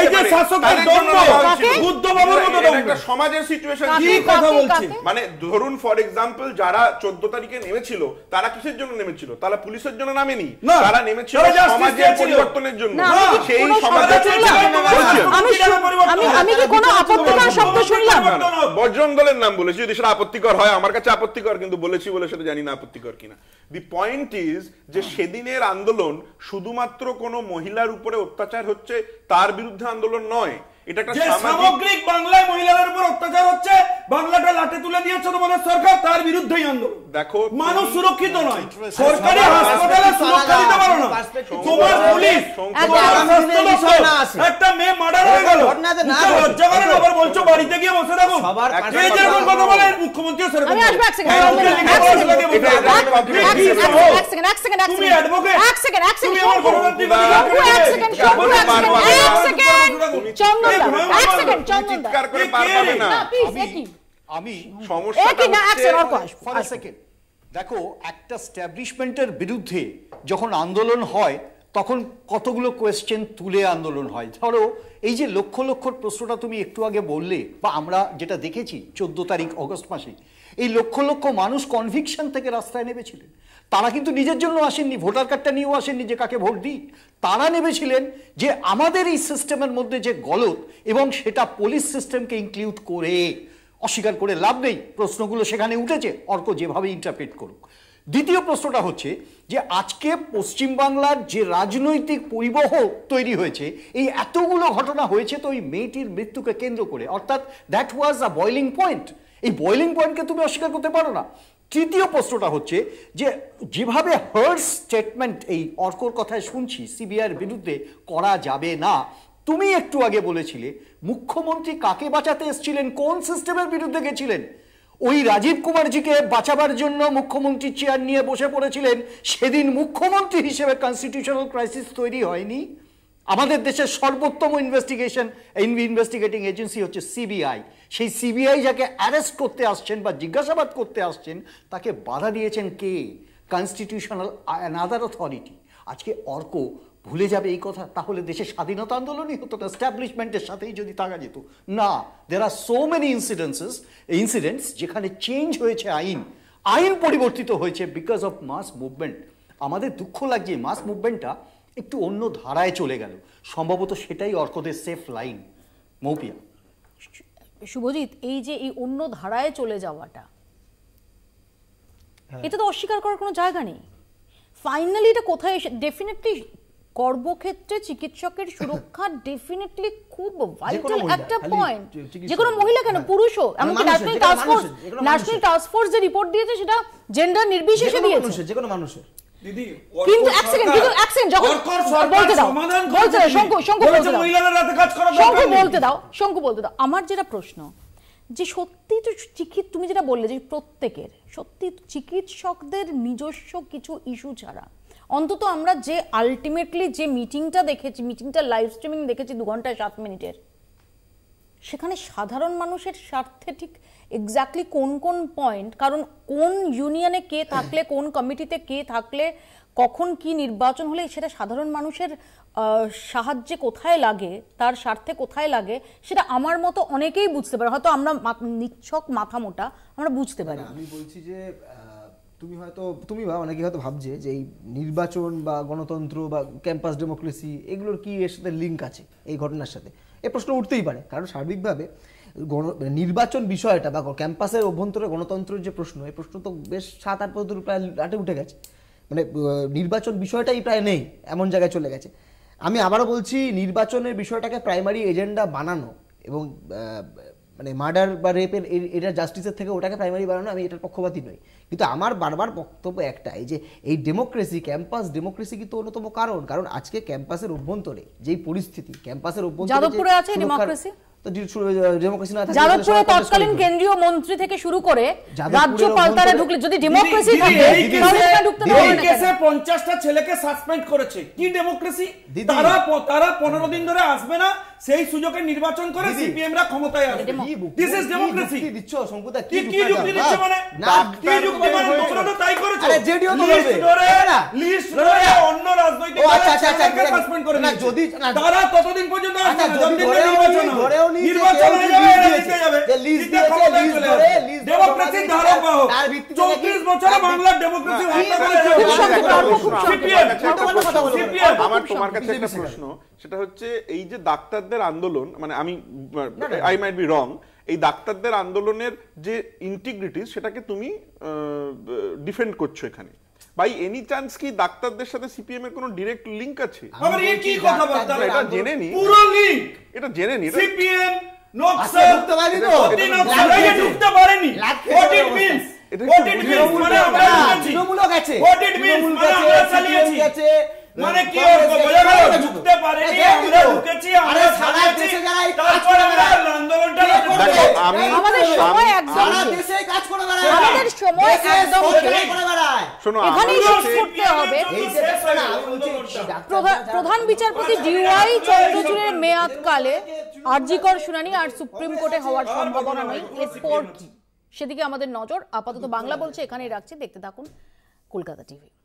[SPEAKER 5] এই যে শাসকের বুদ্ধ বাবুর মতো একটা সমাজের সিচুয়েশন কি কথা বলছি মানে ধরুন ফর এক্সাম্পল যারা 14 তারিখে নেমেছিল তারা কিসের জন্য নেমেছিল তারা পুলিশের জন্য নামেনি তারা নেমেছিল সমাজের পরিবর্তনের জন্য সেই সমাজের আমি আমি কি কোনো আপত্তিকর শব্দ শুনলাম বজরং দলের নাম বলেছি যদি সেটা আপত্তিকর হয় আমার কাছে আপত্তিকর কিন্তু বলেছি বলে সেটা জানি না আপত্তিকর কিনা দি পয়েন্ট ইজ যে সেদিনের আন্দোলন শুধুমাত্র কোনো মহিলার উপরে অত্যাচার হচ্ছে তার বিরুদ্ধে আন্দোলন নয় এটা একটা সামগ্রিক বাংলায় মহিলাদের উপর অত্যাচার হচ্ছে বাংলাটা লাটে তুলে দিয়েছে তোমাদের সরকার তার বিরুদ্ধেই আন্দোলন দেখো মানুষ
[SPEAKER 4] সুরক্ষিত নয় সরকারি হাসপাতালে সুরক্ষা দিতে পারো না
[SPEAKER 5] তোমার পুলিশ
[SPEAKER 4] একটা মেয়ে মার্ডার হয়ে গেল লজ্জা করেন আবার বলছো বাড়িতে গিয়ে বসে
[SPEAKER 6] থাকো কে যেরকম কথা বলে
[SPEAKER 4] মুখ্যমন্ত্রী সরকার
[SPEAKER 1] তুমি অ্যাডভোকেট তুমি আমার গণতান্ত্রিক
[SPEAKER 7] চন্দ্র দেখো একটা স্ট্যাবলিশমেন্টের বিরুদ্ধে যখন আন্দোলন হয় তখন কতগুলো কোয়েশ্চেন তুলে আন্দোলন হয় ধরো এই যে লক্ষ লক্ষ প্রশ্নটা তুমি একটু আগে বললে বা আমরা যেটা দেখেছি চোদ্দ তারিখ অগস্ট মাসে এই লক্ষ লক্ষ মানুষ কনভিকশন থেকে রাস্তায় নেমেছিলেন তারা কিন্তু নিজের জন্য আসেননি ভোটার কার্ডটা নিয়েও আসেননি যে কাকে ভোট দিই তারা নেমেছিলেন যে আমাদের এই সিস্টেমের মধ্যে যে গলত এবং সেটা পুলিশ সিস্টেমকে ইনক্লুড করে অস্বীকার করে লাভ নেই প্রশ্নগুলো সেখানে উঠেছে অর্ক যেভাবে ইন্টারপ্রেট করুক দ্বিতীয় প্রশ্নটা হচ্ছে যে আজকে পশ্চিমবাংলার যে রাজনৈতিক পরিবহ তৈরি হয়েছে এই এতগুলো ঘটনা হয়েছে তো ওই মেয়েটির মৃত্যুকে কেন্দ্র করে অর্থাৎ that was a boiling point এই বয়লিং পয়েন্টকে তুমি অস্বীকার করতে পারো না তৃতীয় প্রশ্নটা হচ্ছে যে যেভাবে হার্স স্টেটমেন্ট এই অর্কর কথায় শুনছি সিবিআইয়ের বিরুদ্ধে করা যাবে না তুমি একটু আগে বলেছিলে মুখ্যমন্ত্রী কাকে বাঁচাতে এসেছিলেন কোন সিস্টেমের বিরুদ্ধে গেছিলেন ওই রাজীব কুমারজিকে বাঁচাবার জন্য মুখ্যমন্ত্রী চেয়ার নিয়ে বসে পড়েছিলেন সেদিন মুখ্যমন্ত্রী হিসেবে কনস্টিটিউশনাল ক্রাইসিস তৈরি হয়নি আমাদের দেশের সর্বোত্তম ইনভেস্টিগেশন ইনভেস্টিগেটিং এজেন্সি হচ্ছে সিবিআই সেই সিবিআই যাকে অ্যারেস্ট করতে আসছেন বা জিজ্ঞাসাবাদ করতে আসছেন তাকে বাধা দিয়েছেন কে কনস্টিটিউশনাল আদার অথরিটি আজকে অর্ক ভুলে যাবে এই কথা তাহলে দেশের স্বাধীনতা আন্দোলনই হতো না স্ট্যাবলিশমেন্টের সাথেই যদি থাকা যেত না there are so many incidences incidents যেখানে চেঞ্জ হয়েছে আইন আইন পরিবর্তিত হয়েছে বিকজ অফ মাস মুভমেন্ট আমাদের দুঃখ লাগছে মাস মুভমেন্টটা একটু অন্য ধারায় চলে গেল সম্ভবত সেটাই অর্কদের সেফ লাইন মৌপিয়া
[SPEAKER 1] শুভজিৎ এই যে এই অন্য ধারায় চলে যাওয়াটা হ্যাঁ। এটা তো অস্বীকার করার কোনো জায়গা নেই ফাইনালি এটা কোথায় এসে ডেফিনেটলি কর্মক্ষেত্রে চিকিৎসকের সুরক্ষা ডেফিনেটলি খুব ভাইটাল একটা পয়েন্ট যে কোনো মহিলা কেন হ্যাঁ। পুরুষও এমনকি national task force national task force যে রিপোর্ট দিয়েছে সেটা জেন্ডার নির্বিশেষে দিয়েছে যে কোনো মানুষের
[SPEAKER 6] আমার
[SPEAKER 1] যেটা প্রশ্ন যে সত্যি তো চিকিৎ তুমি যেটা বললে যে প্রত্যেকের সত্যি চিকিৎসকদের নিজস্ব কিছু ইস্যু ছাড়া অন্তত আমরা যে আলটিমেটলি যে মিটিংটা দেখেছি মিটিংটা লাইভ স্ট্রিমিং দেখেছি দু ঘন্টায় সাত মিনিটের সেখানে সাধারণ মানুষের স্বার্থে ঠিক এক্স্যাক্টলি কোন কোন পয়েন্ট কারণ কোন ইউনিয়নে কে থাকলে কোন কমিটিতে কে থাকলে কখন কি নির্বাচন হলে সেটা সাধারণ মানুষের সাহায্যে কোথায় লাগে তার স্বার্থে কোথায় লাগে সেটা আমার মতো অনেকেই বুঝতে পারে হয়তো আমরা নিচ্ছক মাথা মোটা আমরা বুঝতে পারি আমি
[SPEAKER 6] বলছি যে তুমি হয়তো তুমি বা অনেকে হয়তো ভাবছে যে এই নির্বাচন বা গণতন্ত্র বা ক্যাম্পাস ডেমোক্রেসি এগুলোর কি এর সাথে লিঙ্ক আছে এই ঘটনার সাথে এ প্রশ্ন উঠতেই পারে কারণ সার্বিকভাবে গণ নির্বাচন বিষয়টা বা ক্যাম্পাসের অভ্যন্তরে গণতন্ত্রের যে প্রশ্ন এই প্রশ্ন তো বেশ সাত আট পদ্ধতি প্রায় লাটে উঠে গেছে মানে নির্বাচন বিষয়টাই প্রায় নেই এমন জায়গায় চলে গেছে আমি আবারও বলছি নির্বাচনের বিষয়টাকে প্রাইমারি এজেন্ডা বানানো এবং মানে মার্ডার বা রেপের এটা জাস্টিসের থেকে ওটাকে প্রাইমারি বানানো আমি এটার পক্ষপাতী নই কিন্তু আমার বারবার বক্তব্য একটাই যে এই ডেমোক্রেসি ক্যাম্পাস ডেমোক্রেসি কিন্তু অন্যতম কারণ কারণ আজকে ক্যাম্পাসের অভ্যন্তরে যেই পরিস্থিতি ক্যাম্পাসের অভ্যন্তরে আছে ডেমোক্রেসি ছেলেকে
[SPEAKER 1] সাসপেন্ড
[SPEAKER 4] করেছে কি ডেমোক্রেসি তারা তারা 15 দিন ধরে আসবে না সেই সুযোগে নির্বাচন করে সিপিএম রা ক্ষমতায় আসবে দিস ইজ ডেমোক্রেসি
[SPEAKER 6] কি দিচ্ছ সংকুদা কি কি যুক্তি দিচ্ছ মানে না কি যুক্তি মানে তোমরা তো তাই করেছো আরে জেডিও তো হবে না লিস্ট ধরে অন্য রাজনৈতিক ও আচ্ছা আচ্ছা আচ্ছা সাসপেন্ড করে না যদি
[SPEAKER 4] তারা ততদিন পর্যন্ত আচ্ছা যদি নির্বাচন ধরেও নির্বাচন হয়ে যাবে এটা জিতে যাবে যে লিস্ট দিয়ে লিস্ট ধরে লিস্ট ডেমোক্রেসি ধরে পাও তার ভিত্তিতে 24 বছরে বাংলা ডেমোক্রেসি হত্যা করেছে
[SPEAKER 5] সিপিএম আমার তোমার কাছে একটা প্রশ্ন সেটা হচ্ছে এই যে ডাক্তারদের আন্দোলন মানে আমি আই মাইট বি রং এই ডাক্তারদের আন্দোলনের যে ইন্টিগ্রিটি সেটাকে তুমি ডিফেন্ড করছো এখানে ভাই এনি চান্স কি ডাক্তারদের সাথে সিপিএম এর কোনো ডাইরেক্ট লিংক আছে আবার এই কি কথা বলতা এটা জেনে নি পুরো লিংক এটা জেনে নি সিপিএম নক্সাল ঢুকতে পারেনি what it means what it means মানে আমরা তৃণমূলক
[SPEAKER 4] আছে হোয়াট ইট মিন্স মানে আমরা চালিয়েছি
[SPEAKER 6] মানে, মানে কি ঢুকতে পারেনি
[SPEAKER 4] আমরা আমি
[SPEAKER 6] আমাদের সময় একদম দেশে
[SPEAKER 1] কাজ করে আমাদের সময় একদম করে করতে
[SPEAKER 6] হবে প্রধান
[SPEAKER 1] বিচারপতি ডিওয়াই চন্দ্রচূড়ের মেয়াদকালে আরজিকর শুনানি আর সুপ্রিম কোর্টে হওয়ার সম্ভাবনা নেই এরপর কি সেদিকে আমাদের নজর আপাতত বাংলা বলছে এখানেই রাখছি দেখতে থাকুন কলকাতা টিভি